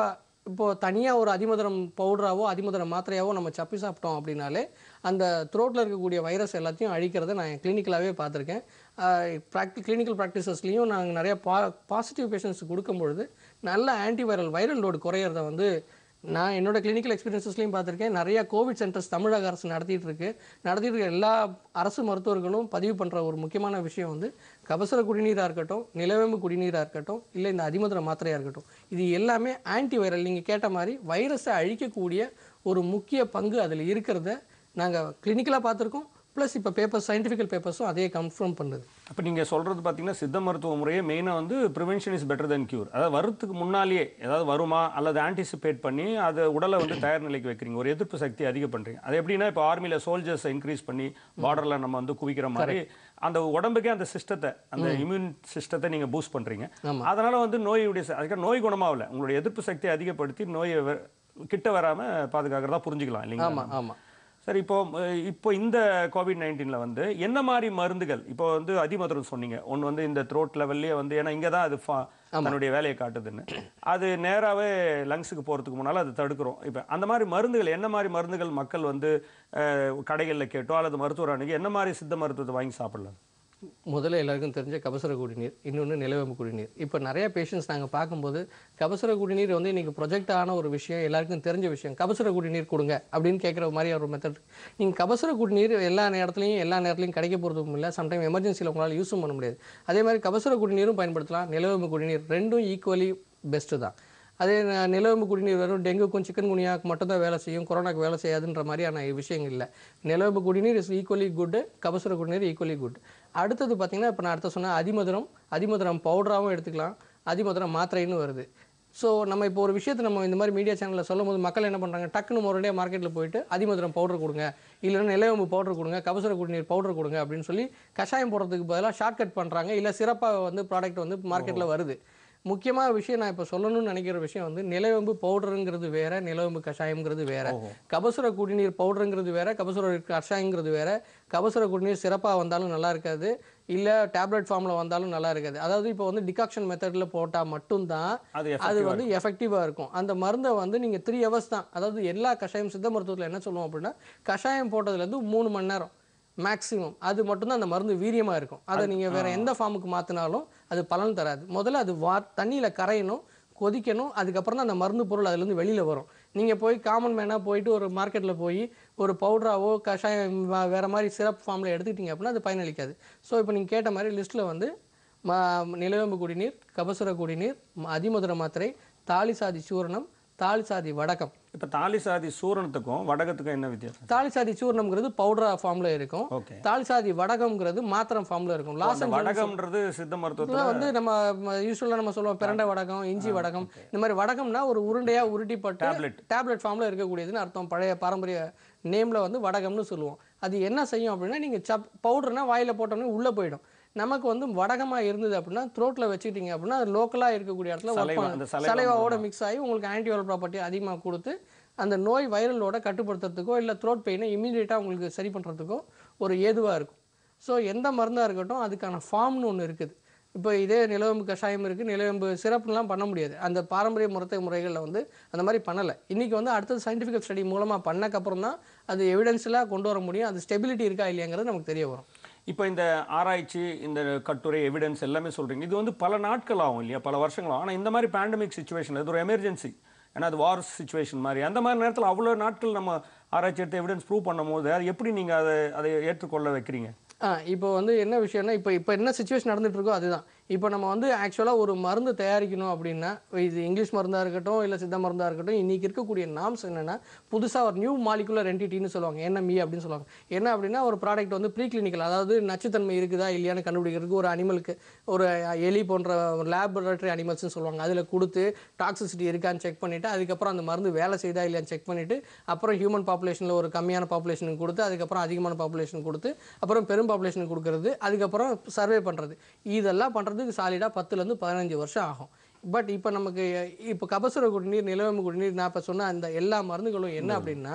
இப்போது தனியாக ஒரு அதிமதுரம் பவுடராகவோ அதிமதுரம் மாத்திரையாவோ நம்ம சப்பி சாப்பிட்டோம் அப்படின்னாலே அந்த த்ரோட்டில் இருக்கக்கூடிய வைரஸ் எல்லாத்தையும் அழிக்கிறத நான் கிளினிக்கலாகவே பார்த்துருக்கேன் ப்ராக்டி கிளினிக்கல் ப்ராக்டிசஸ்லேயும் நாங்கள் நிறையா பா பாசிட்டிவ் பேஷண்ட்ஸ் கொடுக்கும்பொழுது நல்ல ஆன்டிவைரல் வைரல் லோடு குறையிறத வந்து நான் என்னோடய கிளினிக்கல் எக்ஸ்பீரியன்ஸஸ்லையும் பார்த்துருக்கேன் நிறையா கோவிட் சென்டர்ஸ் தமிழக அரசு நடத்திட்டு இருக்கு நடத்திட்டு இருக்க எல்லா அரசு மருத்துவர்களும் பதிவு பண்ணுற ஒரு முக்கியமான விஷயம் வந்து கபசுர குடிநீராக இருக்கட்டும் நிலவேம்பு குடிநீராக இருக்கட்டும் இல்லை இந்த அதிமதுர மாத்திரையாக இருக்கட்டும் இது எல்லாமே ஆன்டி வைரல் நீங்கள் கேட்ட மாதிரி வைரஸை அழிக்கக்கூடிய ஒரு முக்கிய பங்கு அதில் இருக்கிறத நாங்கள் கிளினிக்கலாக பார்த்துருக்கோம் ப்ளஸ் இப்போ பேப்பர்ஸ் சயின்டிஃபிக்கல் பேப்பர்ஸும் அதே கன்ஃபார்ம் பண்ணுது அப்போ நீங்கள் சொல்கிறது பார்த்தீங்கன்னா சித்த மருத்துவ முறையை மெயினாக வந்து prevention is better than cure அதாவது வரத்துக்கு முன்னாலேயே ஏதாவது வருமா அல்லது ஆன்டிசிபேட் பண்ணி அதை உடலை வந்து தயார் நிலைக்கு வைக்கிறீங்க ஒரு எதிர்ப்பு சக்தி அதிகம் பண்ணுறீங்க அது எப்படின்னா இப்போ ஆர்மியில் சோல்ஜர்ஸை இன்க்ரீஸ் பண்ணி பார்டரில் நம்ம வந்து குவிக்கிற மாதிரி அந்த உடம்புக்கே அந்த சிஸ்டத்தை அந்த இம்யூன் சிஸ்டத்தை நீங்கள் பூஸ்ட் பண்ணுறீங்க அதனால் வந்து நோயுடைய அதுக்காக நோய் குணமாகல உங்களுடைய எதிர்ப்பு சக்தியை அதிகப்படுத்தி நோயை கிட்ட வராமல் பாதுகாக்கிறதா புரிஞ்சுக்கலாம் இல்லைங்களா ஆமாம் ஆமாம் சார் இப்போ இப்போ இந்த கோவிட் நைன்டீனில் வந்து என்ன மாதிரி மருந்துகள் இப்போ வந்து அதிமதுரம் சொன்னீங்க ஒன்று வந்து இந்த த்ரோட் லெவல்லே வந்து ஏன்னா இங்கே தான் அது தன்னுடைய வேலையை காட்டுதுன்னு அது நேராகவே லங்ஸுக்கு போகிறதுக்கு முன்னால் அது தடுக்கிறோம் இப்போ அந்த மாதிரி மருந்துகள் என்ன மாதிரி மருந்துகள் மக்கள் வந்து கடைகளில் கேட்டோ அல்லது மருத்துவர் அணுகி என்ன மாதிரி சித்த மருத்துவத்தை வாங்கி சாப்பிடலாம் முதல்ல எல்லாருக்கும் தெரிஞ்ச கபசுர குடிநீர் இன்னொன்று நிலவேம்பு குடிநீர் இப்போ நிறைய பேஷண்ட்ஸ் நாங்கள் பார்க்கும்போது கபசுர குடிநீர் வந்து இன்றைக்கி ப்ரொஜெக்ட் ஆன ஒரு விஷயம் எல்லாருக்கும் தெரிஞ்ச விஷயம் கபசுர குடிநீர் கொடுங்க அப்படின்னு கேட்குற மாதிரி ஒரு மெத்தட் நீங்கள் கபசுர குடிநீர் எல்லா நேரத்துலையும் எல்லா நேரத்துலையும் கிடைக்க போகிறதுக்கும் இல்லை சம்டைம் எமர்ஜென்சியில் உங்களால் யூஸும் பண்ண முடியாது அதே மாதிரி கபசுர குடிநீரும் பயன்படுத்தலாம் நிலவேம்பு குடிநீர் ரெண்டும் ஈக்குவலி பெஸ்ட்டு தான் அதே நிலவம்பு குடிநீர் வெறும் டெங்குக்கும் சிக்கன் குனியாவுக்கு மட்டும் தான் வேலை செய்யும் கொரோனாக்கு வேலை செய்யாதுன்ற மாதிரியான விஷயங்கள் இல்லை நிலவம்பு குடிநீர் இஸ் ஈக்குவலி குட் கபசுர குடிநீர் ஈக்குவலி குட் அடுத்தது பார்த்திங்கன்னா இப்போ நான் அடுத்த சொன்னேன் அதிமதுரம் அதிமதுரம் பவுடராகவும் எடுத்துக்கலாம் அதிமதுரம் மாத்திரைன்னு வருது ஸோ நம்ம இப்போ ஒரு விஷயத்தை நம்ம இந்த மாதிரி மீடியா சேனலில் சொல்லும் போது மக்கள் என்ன பண்ணுறாங்க டக்குன்னு முறையாக மார்க்கெட்டில் போயிட்டு அதிமதுரம் பவுடர் கொடுங்க இல்லைன்னா நிலையம்பு பவுடர் கொடுங்க கபசுர குடிநீர் பவுடர் கொடுங்க அப்படின்னு சொல்லி கஷாயம் போடுறதுக்கு பதிலாக ஷார்ட்கட் பண்ணுறாங்க இல்லை சிறப்பாக வந்து ப்ராடக்ட் வந்து மார்க்கெட்டில் வருது முக்கியமான விஷயம் நான் இப்போ சொல்லணும்னு நினைக்கிற விஷயம் வந்து நிலவேம்பு பவுடருங்கிறது வேற நிலவேம்பு கஷாயம்ங்கிறது வேற கபசுர குடிநீர் பவுடருங்கிறது வேற கபசுர கஷாயங்கிறது வேற கபசுர குடிநீர் சிறப்பாக வந்தாலும் நல்லா இருக்காது இல்லை டேப்லெட் ஃபார்மில் வந்தாலும் நல்லா இருக்காது அதாவது இப்போ வந்து டிகாக்ஷன் மெத்தடில் போட்டால் மட்டும்தான் அது வந்து எஃபெக்டிவாக இருக்கும் அந்த மருந்தை வந்து நீங்கள் த்ரீ ஹவர்ஸ் தான் அதாவது எல்லா கஷாயம் சித்த மருத்துவத்தில் என்ன சொல்லுவோம் அப்படின்னா கஷாயம் போட்டதுலேருந்து மூணு மணி நேரம் மேக்ஸிமம் அது மட்டும்தான் அந்த மருந்து வீரியமாக இருக்கும் அதை நீங்கள் வேறு எந்த ஃபார்முக்கு மாற்றினாலும் அது பலன் தராது முதல்ல அது வா தண்ணியில் கரையணும் கொதிக்கணும் அதுக்கப்புறம் தான் அந்த மருந்து பொருள் அதுலேருந்து வெளியில் வரும் நீங்கள் போய் காமன் மேனாக போயிட்டு ஒரு மார்க்கெட்டில் போய் ஒரு பவுடராகவோ கஷாயம் வேறு மாதிரி சிரப் ஃபார்மில் எடுத்துக்கிட்டிங்க அப்படின்னா அது பயனளிக்காது ஸோ இப்போ நீங்கள் கேட்ட மாதிரி லிஸ்ட்டில் வந்து ம நிலவேம்பு குடிநீர் கபசுர குடிநீர் அதிமதுர மாத்திரை தாலி சாதி சூரணம் தாலி சாதி வடகம் இப்போ தாலி சாதி சூரணத்துக்கும் வடகத்துக்கும் என்ன வித்தியாசம் தாலி சாதி சூரணம்ங்கிறது பவுடரா ஃபார்ம்ல இருக்கும் தாலி சாதி வடகம்ங்கிறது மாத்திரம் ஃபார்ம்ல இருக்கும் லாசன் வடகம்ன்றது சித்த மருத்துவத்தில் வந்து நம்ம யூஸ்வலாக நம்ம சொல்லுவோம் பிரண்டை வடகம் இஞ்சி வடகம் இந்த மாதிரி வடகம்னா ஒரு உருண்டையா உருட்டிப்பட்ட டேப்லெட் டேப்லெட் ஃபார்ம்ல இருக்கக்கூடியதுன்னு அர்த்தம் பழைய பாரம்பரிய நேம்ல வந்து வடகம்னு சொல்லுவோம் அது என்ன செய்யும் அப்படின்னா நீங்கள் சப் பவுடர்னா வாயில் போட்டோன்னே உள்ளே போயிடும் நமக்கு வந்து வடகமாக இருந்தது அப்படின்னா த்ரோட்டில் வச்சுக்கிட்டிங்க அப்படின்னா அது லோக்கலாக இருக்கக்கூடிய இடத்துல ஒர்க் சலைவாவோட மிக்ஸ் ஆகி உங்களுக்கு ஆன்டிவரல் ப்ராப்பர்ட்டி அதிகமாக கொடுத்து அந்த நோய் வைரலோட கட்டுப்படுத்துறதுக்கோ இல்லை த்ரோட் பெயினை இமீடியட்டாக உங்களுக்கு சரி பண்ணுறதுக்கோ ஒரு ஏதுவாக இருக்கும் ஸோ எந்த மருந்தாக இருக்கட்டும் அதுக்கான ஃபார்ம்னு ஒன்று இருக்குது இப்போ இதே நிலவம்பு கஷாயம் இருக்குது நிலவம்பு சிறப்புலாம் பண்ண முடியாது அந்த பாரம்பரிய முறை முறைகளில் வந்து அந்த மாதிரி பண்ணலை இன்றைக்கி வந்து அடுத்தது சயின்டிஃபிக் ஸ்டடி மூலமாக பண்ணக்கப்புறம் தான் அது எவிடன்ஸ்லாம் கொண்டு வர முடியும் அது ஸ்டெபிலிட்டி இருக்கா இல்லையாங்கிறது நமக்கு தெரிய வரும் இப்போ இந்த ஆராய்ச்சி இந்த கட்டுரை எவிடன்ஸ் எல்லாமே சொல்கிறீங்க இது வந்து பல நாட்கள் ஆகும் இல்லையா பல வருஷங்கள் ஆகும் ஆனால் இந்த மாதிரி பேண்டமிக் சுச்சுவேஷன் இது ஒரு எமர்ஜென்சி ஏன்னா அது வார் சுச்சுவேஷன் மாதிரி அந்த மாதிரி நேரத்தில் அவ்வளோ நாட்கள் நம்ம ஆராய்ச்சி எடுத்து எவிடன்ஸ் ப்ரூவ் பண்ணும்போது அது எப்படி நீங்கள் அதை அதை ஏற்றுக்கொள்ள வைக்கிறீங்க இப்போ வந்து என்ன விஷயம்னா இப்போ இப்போ என்ன சுச்சுவேஷன் நடந்துட்டு இருக்கோ அதுதான் இப்போ நம்ம வந்து ஆக்சுவலாக ஒரு மருந்து தயாரிக்கணும் அப்படின்னா இது இங்கிலீஷ் மருந்தாக இருக்கட்டும் இல்லை சித்த மருந்தாக இருக்கட்டும் இன்றைக்கி இருக்கக்கூடிய நாம்ஸ் என்னென்னா புதுசாக ஒரு நியூ மாலிகுலர் என்டிட்டின்னு சொல்லுவாங்க என்ன மீ அப்படின்னு சொல்லுவாங்க என்ன அப்படின்னா ஒரு ப்ராடக்ட் வந்து ப்ரீ கிளினிக்கல் அதாவது நச்சுத்தன்மை இருக்குதா இல்லையான்னு கண்டுபிடிக்கிறதுக்கு ஒரு அனிமலுக்கு ஒரு எலி போன்ற லேபரேட்டரி அனிமல்ஸ்ன்னு சொல்லுவாங்க அதில் கொடுத்து டாக்ஸிசிட்டி இருக்கான்னு செக் பண்ணிவிட்டு அதுக்கப்புறம் அந்த மருந்து வேலை செய்தா இல்லையான்னு செக் பண்ணிவிட்டு அப்புறம் ஹியூமன் பாப்புலேஷனில் ஒரு கம்மியான பாப்புலேஷனுக்கு கொடுத்து அதுக்கப்புறம் அதிகமான பாப்புலேஷன் கொடுத்து அப்புறம் பெரும் பாப்புலேஷன் கொடுக்குறது அதுக்கப்புறம் சர்வே பண்ணுறது இதெல்லாம் பண்ணுறது ஆகிறதுக்கு சாலிடாக பத்துலேருந்து பதினஞ்சு வருஷம் ஆகும் பட் இப்போ நமக்கு இப்போ கபசுர குடிநீர் நிலவேம்பு குடிநீர் நான் இப்போ சொன்ன அந்த எல்லா மருந்துகளும் என்ன அப்படின்னா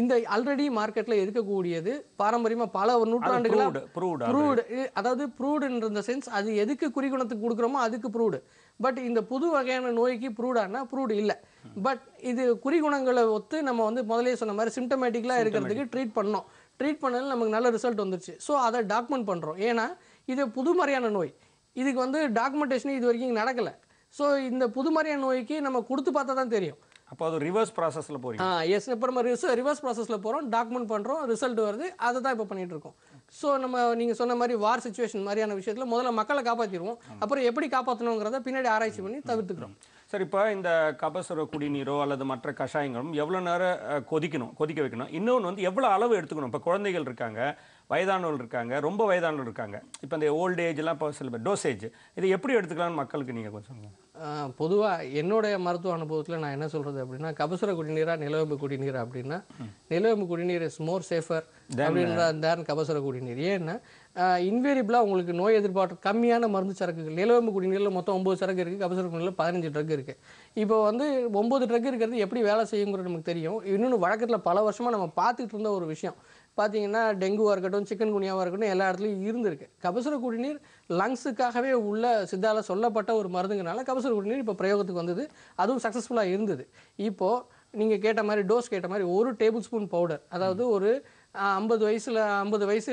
இந்த ஆல்ரெடி மார்க்கெட்டில் இருக்கக்கூடியது பாரம்பரியமாக பல ஒரு ப்ரூவ்டு அதாவது ப்ரூடுன்ற இந்த சென்ஸ் அது எதுக்கு குறிகுணத்துக்கு கொடுக்குறோமோ அதுக்கு ப்ரூடு பட் இந்த புது வகையான நோய்க்கு ப்ரூடானா ப்ரூடு இல்லை பட் இது குறிகுணங்களை ஒத்து நம்ம வந்து முதலே சொன்ன மாதிரி சிம்டமேட்டிக்கலாக இருக்கிறதுக்கு ட்ரீட் பண்ணோம் ட்ரீட் பண்ணதில் நமக்கு நல்ல ரிசல்ட் வந்துருச்சு ஸோ அதை டாக்குமெண்ட் பண்ணுறோம் ஏன்னா இது புது மாதிரியான நோய் இதுக்கு வந்து டாக்குமெண்டேஷன் இது வரைக்கும் நடக்கலை ஸோ இந்த புது மாதிரியான நோய்க்கு நம்ம கொடுத்து பார்த்தா தான் தெரியும் அப்போ அது ரிவர்ஸ் ப்ராசஸில் போகிறோம் ஆ எஸ் இப்போ நம்ம ரிவர்ஸ் ரிவர்ஸ் ப்ராசஸில் போகிறோம் டாக்குமெண்ட் பண்ணுறோம் ரிசல்ட் வருது அதை தான் இப்போ பண்ணிகிட்டு இருக்கோம் ஸோ நம்ம நீங்கள் சொன்ன மாதிரி வார் சுச்சுவேஷன் மாதிரியான விஷயத்தில் முதல்ல மக்களை காப்பாற்றிடுவோம் அப்புறம் எப்படி காப்பாற்றணுங்கிறத பின்னாடி ஆராய்ச்சி பண்ணி தவிர்த்துக்கிறோம் சார் இப்போ இந்த கபசுர குடிநீரோ அல்லது மற்ற கஷாயங்களும் எவ்வளோ நேரம் கொதிக்கணும் கொதிக்க வைக்கணும் இன்னொன்று வந்து எவ்வளோ அளவு எடுத்துக்கணும் இப்போ குழந்தைகள் இருக்காங்க வயதானவர்கள் இருக்காங்க ரொம்ப வயதானவர்கள் இருக்காங்க இப்போ இந்த ஓல்டு ஏஜ்லாம் இப்போ சில டோசேஜ் இதை எப்படி எடுத்துக்கலாம்னு மக்களுக்கு நீங்கள் கொஞ்சம் பொதுவாக என்னுடைய மருத்துவ அனுபவத்தில் நான் என்ன சொல்கிறது அப்படின்னா கபசுர குடிநீராக நிலவம்பு குடிநீர் அப்படின்னா நிலவம்பு குடிநீர் இஸ் மோர் சேஃபர் தேன் கபசுர குடிநீர் ஏன்னா இன்வேரியபிளாக உங்களுக்கு நோய் எதிர்பார்ப்பு கம்மியான மருந்து சரக்குகள் நிலவம்பு குடிநீரில் மொத்தம் ஒம்பது சரக்கு இருக்குது கபசுர குடிநீரில் பதினஞ்சு ட்ரக் இருக்குது இப்போ வந்து ஒம்பது ட்ரக் இருக்கிறது எப்படி வேலை செய்யுங்கிறது நமக்கு தெரியும் இன்னொன்று வழக்கத்தில் பல வருஷமாக நம்ம பார்த்துட்டு இருந்த ஒரு விஷயம் பார்த்தீங்கன்னா டெங்குவாக இருக்கட்டும் சிக்கன் குனியாவாக இருக்கட்டும் எல்லா இடத்துலையும் இருந்திருக்கு கபசுர குடிநீர் லங்ஸுக்காகவே உள்ள சித்தால சொல்லப்பட்ட ஒரு மருந்துங்கனால கபசுர குடிநீர் இப்போ பிரயோகத்துக்கு வந்தது அதுவும் சக்ஸஸ்ஃபுல்லாக இருந்தது இப்போது நீங்கள் கேட்ட மாதிரி டோஸ் கேட்ட மாதிரி ஒரு டேபிள் ஸ்பூன் பவுடர் அதாவது ஒரு ஐம்பது வயசில் ஐம்பது வயசு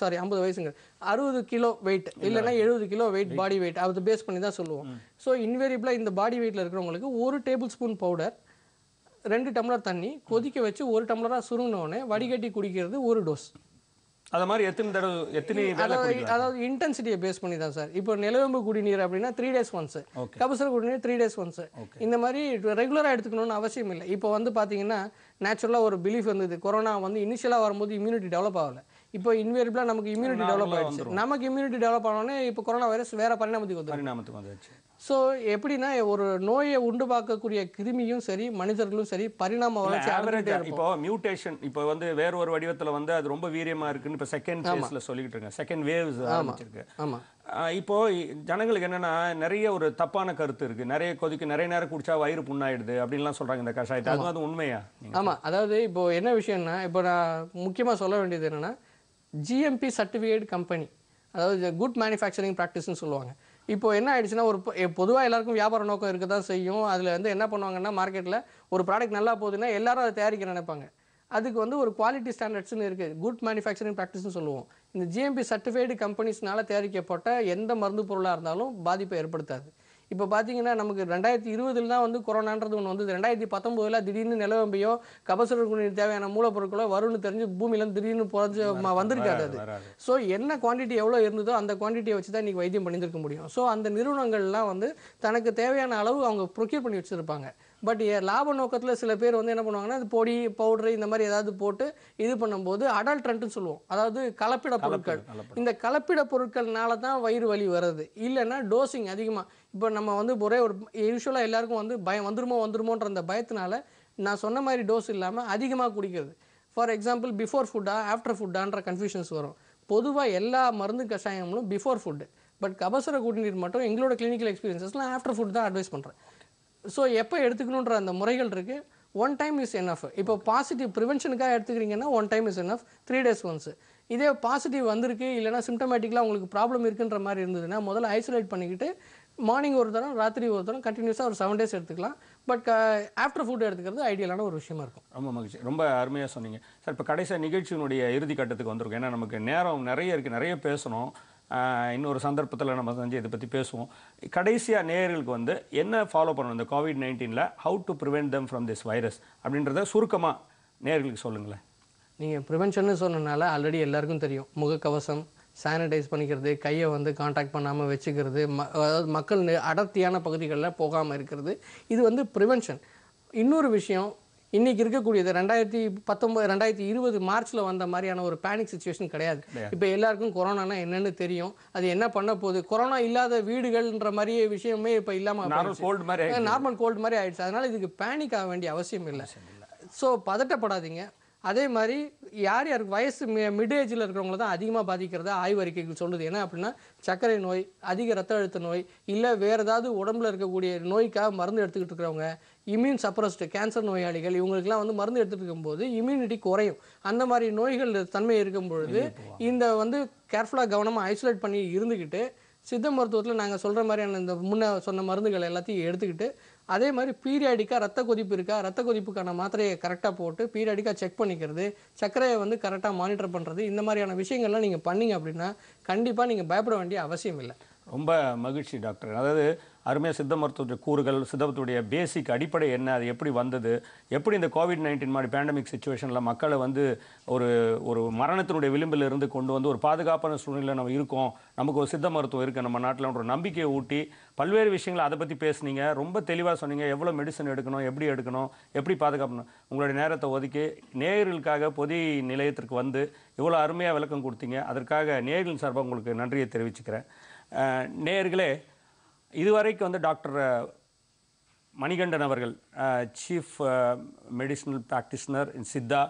சாரி ஐம்பது வயசுங்க அறுபது கிலோ வெயிட் இல்லைன்னா எழுபது கிலோ வெயிட் பாடி வெயிட் அதை பேஸ் பண்ணி தான் சொல்லுவோம் ஸோ இன்வேரியபிளாக இந்த பாடி வெயிட்டில் இருக்கிறவங்களுக்கு ஒரு டேபிள் ஸ்பூன் பவுடர் ரெண்டு டம்ளர் தண்ணி கொதிக்க வச்சு ஒரு டம்ளராக சுருங்கினோடனே வடிகட்டி குடிக்கிறது ஒரு டோஸ் அதை மாதிரி எத்தனை தடவை எத்தனை அதாவது இன்டென்சிட்டியை பேஸ் பண்ணி தான் சார் இப்போ நிலவேம்பு குடிநீர் அப்படின்னா த்ரீ டேஸ் ஒன்ஸ் கபசர குடிநீர் த்ரீ டேஸ் ஒன்ஸ் இந்த மாதிரி ரெகுலராக எடுத்துக்கணும்னு அவசியம் இல்லை இப்போ வந்து பார்த்தீங்கன்னா நேச்சுரலாக ஒரு பிலீஃப் இருந்தது கொரோனா வந்து இனிஷியலாக வரும்போது இம்யூனிட்டி டெவலப் ஆகலை இப்போ இன்வேரிபிளாக நமக்கு இம்யூனிட்டி டெவலப் ஆயிடுச்சு நமக்கு இம்யூனிட்டி டெவலப் ஆனோடனே இப்போ கொரோனா வைரஸ் வேற பரிணாமத்துக்கு வந்து பரிணாமத்துக்கு ஸோ எப்படின்னா ஒரு நோயை உண்டு பார்க்கக்கூடிய கிருமியும் சரி மனிதர்களும் சரி பரிணாம வளர்ச்சி இப்போ மியூட்டேஷன் இப்போ வந்து வேற ஒரு வடிவத்தில் வந்து அது ரொம்ப வீரியமா இருக்குன்னு இப்போ செகண்ட் ஃபேஸில் சொல்லிக்கிட்டு இருக்கேன் செகண்ட் வேவ்ஸ் ஆரம்பிச்சிருக்கு ஆமா இப்போது ஜனங்களுக்கு என்னென்னா நிறைய ஒரு தப்பான கருத்து இருக்குது நிறைய கொதிக்கு நிறைய நேரம் குடிச்சா வயிறு புண்ணாயிடுது அப்படின்லாம் சொல்கிறாங்க இந்த கஷாயத்தை அதுவும் அது உண்மையா ஆமாம் அதாவது இப்போது என்ன விஷயம்னா இப்போ நான் முக்கியமாக சொல்ல வேண்டியது என்னென்னா ஜிஎம்பி சர்டிஃபிகேட் கம்பெனி அதாவது குட் மேனுஃபேக்சரிங் ப்ராக்டிஸ்னு சொல்லுவாங்க இப்போ என்ன ஆயிடுச்சுன்னா ஒரு பொதுவாக எல்லாருக்கும் வியாபார நோக்கம் இருக்க தான் செய்யும் அதில் வந்து என்ன பண்ணுவாங்கன்னா மார்க்கெட்டில் ஒரு ப்ராடக்ட் நல்லா போகுதுன்னா எல்லாரும் அதை தயாரிக்க நினைப்பாங்க அதுக்கு வந்து ஒரு குவாலிட்டி ஸ்டாண்டர்ட்ஸ்னு இருக்குது குட் மேனுஃபேக்சரிங் ப்ராக்டிஸ்னு சொல்லுவோம் இந்த ஜிஎம்பி சர்டிஃபைடு கம்பெனிஸ்னால தயாரிக்கப்பட்ட எந்த மருந்து பொருளாக இருந்தாலும் பாதிப்பை ஏற்படுத்தாது இப்போ பார்த்தீங்கன்னா நமக்கு ரெண்டாயிரத்தி இருபதில் தான் வந்து கொரோனான்றது ஒன்று வந்து ரெண்டாயிரத்தி பத்தொம்போதில் திடீர்னு நிலவம்பையோ கபசுரக்குடிநீர் தேவையான மூலப்பொருட்களோ வரும்னு தெரிஞ்சு பூமியிலேருந்து திடீர்னு புரஞ்சு வந்திருக்காது அது ஸோ என்ன குவான்டிட்டி எவ்வளோ இருந்ததோ அந்த குவான்டிட்டியை வச்சு தான் இன்றைக்கி வைத்தியம் பண்ணியிருக்க முடியும் ஸோ அந்த நிறுவனங்கள்லாம் வந்து தனக்கு தேவையான அளவு அவங்க ப்ரொக்யூர் பண்ணி வச்சுருப்பாங்க பட் லாப நோக்கத்தில் சில பேர் வந்து என்ன பண்ணுவாங்கன்னா அது பொடி பவுடர் இந்த மாதிரி ஏதாவது போட்டு இது பண்ணும்போது அடல்ட்ரண்ட்னு சொல்லுவோம் அதாவது கலப்பிட பொருட்கள் இந்த கலப்பிட பொருட்கள்னால தான் வயிறு வலி வருது இல்லைன்னா டோசிங் அதிகமாக இப்போ நம்ம வந்து ஒரே ஒரு யூஸ்வலாக எல்லாருக்கும் வந்து பயம் வந்துருமோ வந்துருமோன்ற அந்த பயத்தினால நான் சொன்ன மாதிரி டோஸ் இல்லாமல் அதிகமாக குடிக்கிறது ஃபார் எக்ஸாம்பிள் பிஃபோர் ஃபுட்டா ஆஃப்டர் ஃபுட்டான்ற கன்ஃபியூஷன்ஸ் வரும் பொதுவாக எல்லா மருந்து கஷாயங்களும் பிஃபோர் ஃபுட்டு பட் கபசுர குடிநீர் மட்டும் எங்களோட கிளினிக்கல் எக்ஸ்பீரியன்ஸஸ்லாம் ஆஃப்டர் ஃபுட் தான் அட்வைஸ் பண்ணுறேன் ஸோ எப்போ எடுத்துக்கணுன்ற அந்த முறைகள் இருக்குது ஒன் டைம் இஸ் என்எஃப் இப்போ பாசிட்டிவ் ப்ரிவென்ஷனுக்காக எடுத்துக்கிறீங்கன்னா one time is enough three days once இதே பாசிட்டிவ் வந்திருக்கு இல்லைனா சிம்டமேட்டிக்கலாக உங்களுக்கு ப்ராப்ளம் இருக்குன்ற மாதிரி இருந்ததுன்னா முதல்ல ஐசோலேட் பண்ணிக்கிட்டு மார்னிங் ஒரு தரம் ராத்திரி ஒரு தரம் கண்டினியூஸாக ஒரு செவன் டேஸ் எடுத்துக்கலாம் பட் ஆஃப்டர் ஃபுட் எடுத்துக்கிறது ஐடியலான ஒரு விஷயமா இருக்கும் ரொம்ப மகிழ்ச்சி ரொம்ப அருமையாக சொன்னீங்க சார் இப்போ கடைசியாக நிகழ்ச்சியினுடைய இறுதி கட்டத்துக்கு வந்திருக்கும் ஏன்னா நமக்கு நேரம் நிறைய இருக்குது நிறைய பேசணும் இன்னொரு சந்தர்ப்பத்தில் நம்ம செஞ்சு இதை பற்றி பேசுவோம் கடைசியாக நேயர்களுக்கு வந்து என்ன ஃபாலோ பண்ணணும் இந்த கோவிட் நைன்டீனில் how to prevent them from this virus அப்படின்றத சுருக்கமாக நேர்களுக்கு சொல்லுங்களேன் நீங்கள் ப்ரிவென்ஷன்னு சொன்னனால ஆல்ரெடி எல்லாருக்கும் தெரியும் முகக்கவசம் சானிடைஸ் பண்ணிக்கிறது கையை வந்து காண்டாக்ட் பண்ணாமல் வச்சுக்கிறது ம அதாவது மக்கள் அடர்த்தியான பகுதிகளில் போகாமல் இருக்கிறது இது வந்து ப்ரிவென்ஷன் இன்னொரு விஷயம் இன்னைக்கு இருக்கக்கூடியது ரெண்டாயிரத்தி பத்தொன்பது ரெண்டாயிரத்தி இருபது மார்ச்ல வந்த மாதிரியான ஒரு பேனிக் சுச்சுவேஷன் கிடையாது இப்போ எல்லாருக்கும் கொரோனா என்னன்னு தெரியும் அது என்ன பண்ண போகுது கொரோனா இல்லாத வீடுகள்ன்ற மாதிரியே விஷயமே இப்ப இல்லாம கோல்டு மாதிரி நார்மல் கோல்டு மாதிரி ஆயிடுச்சு அதனால இதுக்கு பேனிக் ஆக வேண்டிய அவசியம் இல்லை ஸோ பதட்டப்படாதீங்க அதே மாதிரி யார் யாருக்கு வயசு மிட் ஏஜில் இருக்கிறவங்கள தான் அதிகமாக பாதிக்கிறத ஆய்வறிக்கைக்கு சொல்லுது ஏன்னா அப்படின்னா சர்க்கரை நோய் அதிக ரத்த அழுத்த நோய் இல்லை வேறு ஏதாவது உடம்புல இருக்கக்கூடிய நோய்க்காக மருந்து எடுத்துக்கிட்டு இருக்கிறவங்க இம்யூன் சப்ரஸ்டு கேன்சர் நோயாளிகள் இவங்களுக்குலாம் வந்து மருந்து எடுத்துகிட்டு இருக்கும்போது இம்யூனிட்டி குறையும் அந்த மாதிரி நோய்கள் தன்மை இருக்கும் பொழுது இந்த வந்து கேர்ஃபுல்லாக கவனமாக ஐசோலேட் பண்ணி இருந்துக்கிட்டு சித்த மருத்துவத்தில் நாங்கள் சொல்கிற மாதிரியான இந்த முன்ன சொன்ன மருந்துகள் எல்லாத்தையும் எடுத்துக்கிட்டு அதே மாதிரி பீரியாடிக்காக ரத்த கொதிப்பு இருக்கா ரத்த கொதிப்புக்கான மாத்திரையை கரெக்டாக போட்டு பீரியாடிக்காக செக் பண்ணிக்கிறது சர்க்கரையை வந்து கரெக்டாக மானிட்டர் பண்ணுறது இந்த மாதிரியான விஷயங்கள்லாம் நீங்கள் பண்ணிங்க அப்படின்னா கண்டிப்பாக நீங்கள் பயப்பட வேண்டிய அவசியம் இல்லை ரொம்ப மகிழ்ச்சி டாக்டர் அதாவது அருமையாக சித்த மருத்துவத்துடைய கூறுகள் சித்தத்துடைய பேசிக் அடிப்படை என்ன அது எப்படி வந்தது எப்படி இந்த கோவிட் நைன்டீன் மாதிரி பேண்டமிக் சுச்சுவேஷனில் மக்களை வந்து ஒரு ஒரு மரணத்தினுடைய விளிம்பில் இருந்து கொண்டு வந்து ஒரு பாதுகாப்பான சூழ்நிலை நம்ம இருக்கோம் நமக்கு ஒரு சித்த மருத்துவம் இருக்குது நம்ம நாட்டில் ஒரு நம்பிக்கையை ஊட்டி பல்வேறு விஷயங்களை அதை பற்றி பேசுனீங்க ரொம்ப தெளிவாக சொன்னீங்க எவ்வளோ மெடிசன் எடுக்கணும் எப்படி எடுக்கணும் எப்படி பாதுகாப்பணும் உங்களுடைய நேரத்தை ஒதுக்கி நேயர்களுக்காக பொதி நிலையத்திற்கு வந்து இவ்வளோ அருமையாக விளக்கம் கொடுத்தீங்க அதற்காக நேயர்களின் சார்பாக உங்களுக்கு நன்றியை தெரிவிச்சுக்கிறேன் நேர்களே இதுவரைக்கும் வந்து டாக்டர் மணிகண்டன் அவர்கள் chief medicinal practitioner in Siddha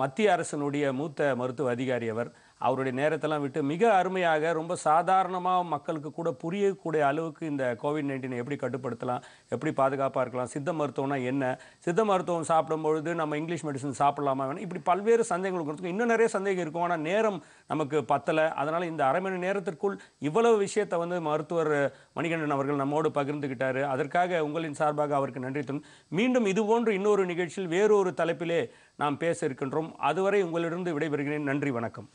மத்திய அரசினுடைய மூத்த மருத்துவ அதிகாரி அவர் அவருடைய நேரத்தெல்லாம் விட்டு மிக அருமையாக ரொம்ப சாதாரணமாக மக்களுக்கு கூட புரியக்கூடிய அளவுக்கு இந்த கோவிட் நைன்டீனை எப்படி கட்டுப்படுத்தலாம் எப்படி பாதுகாப்பாக இருக்கலாம் சித்த மருத்துவம்னா என்ன சித்த மருத்துவம் சாப்பிடும்பொழுது நம்ம இங்கிலீஷ் மெடிசன் சாப்பிடலாமா வேணும் இப்படி பல்வேறு சந்தேகங்கள் கொடுத்து இன்னும் நிறைய சந்தேகம் இருக்கும் ஆனால் நேரம் நமக்கு பத்தலை அதனால் இந்த அரை மணி நேரத்திற்குள் இவ்வளவு விஷயத்தை வந்து மருத்துவர் மணிகண்டன் அவர்கள் நம்மோடு பகிர்ந்துக்கிட்டார் அதற்காக உங்களின் சார்பாக அவருக்கு நன்றி தரும் மீண்டும் இதுபோன்று இன்னொரு நிகழ்ச்சியில் வேறொரு தலைப்பிலே நாம் பேச இருக்கின்றோம் அதுவரை உங்களிடம் விடைபெறுகிறேன் நன்றி வணக்கம்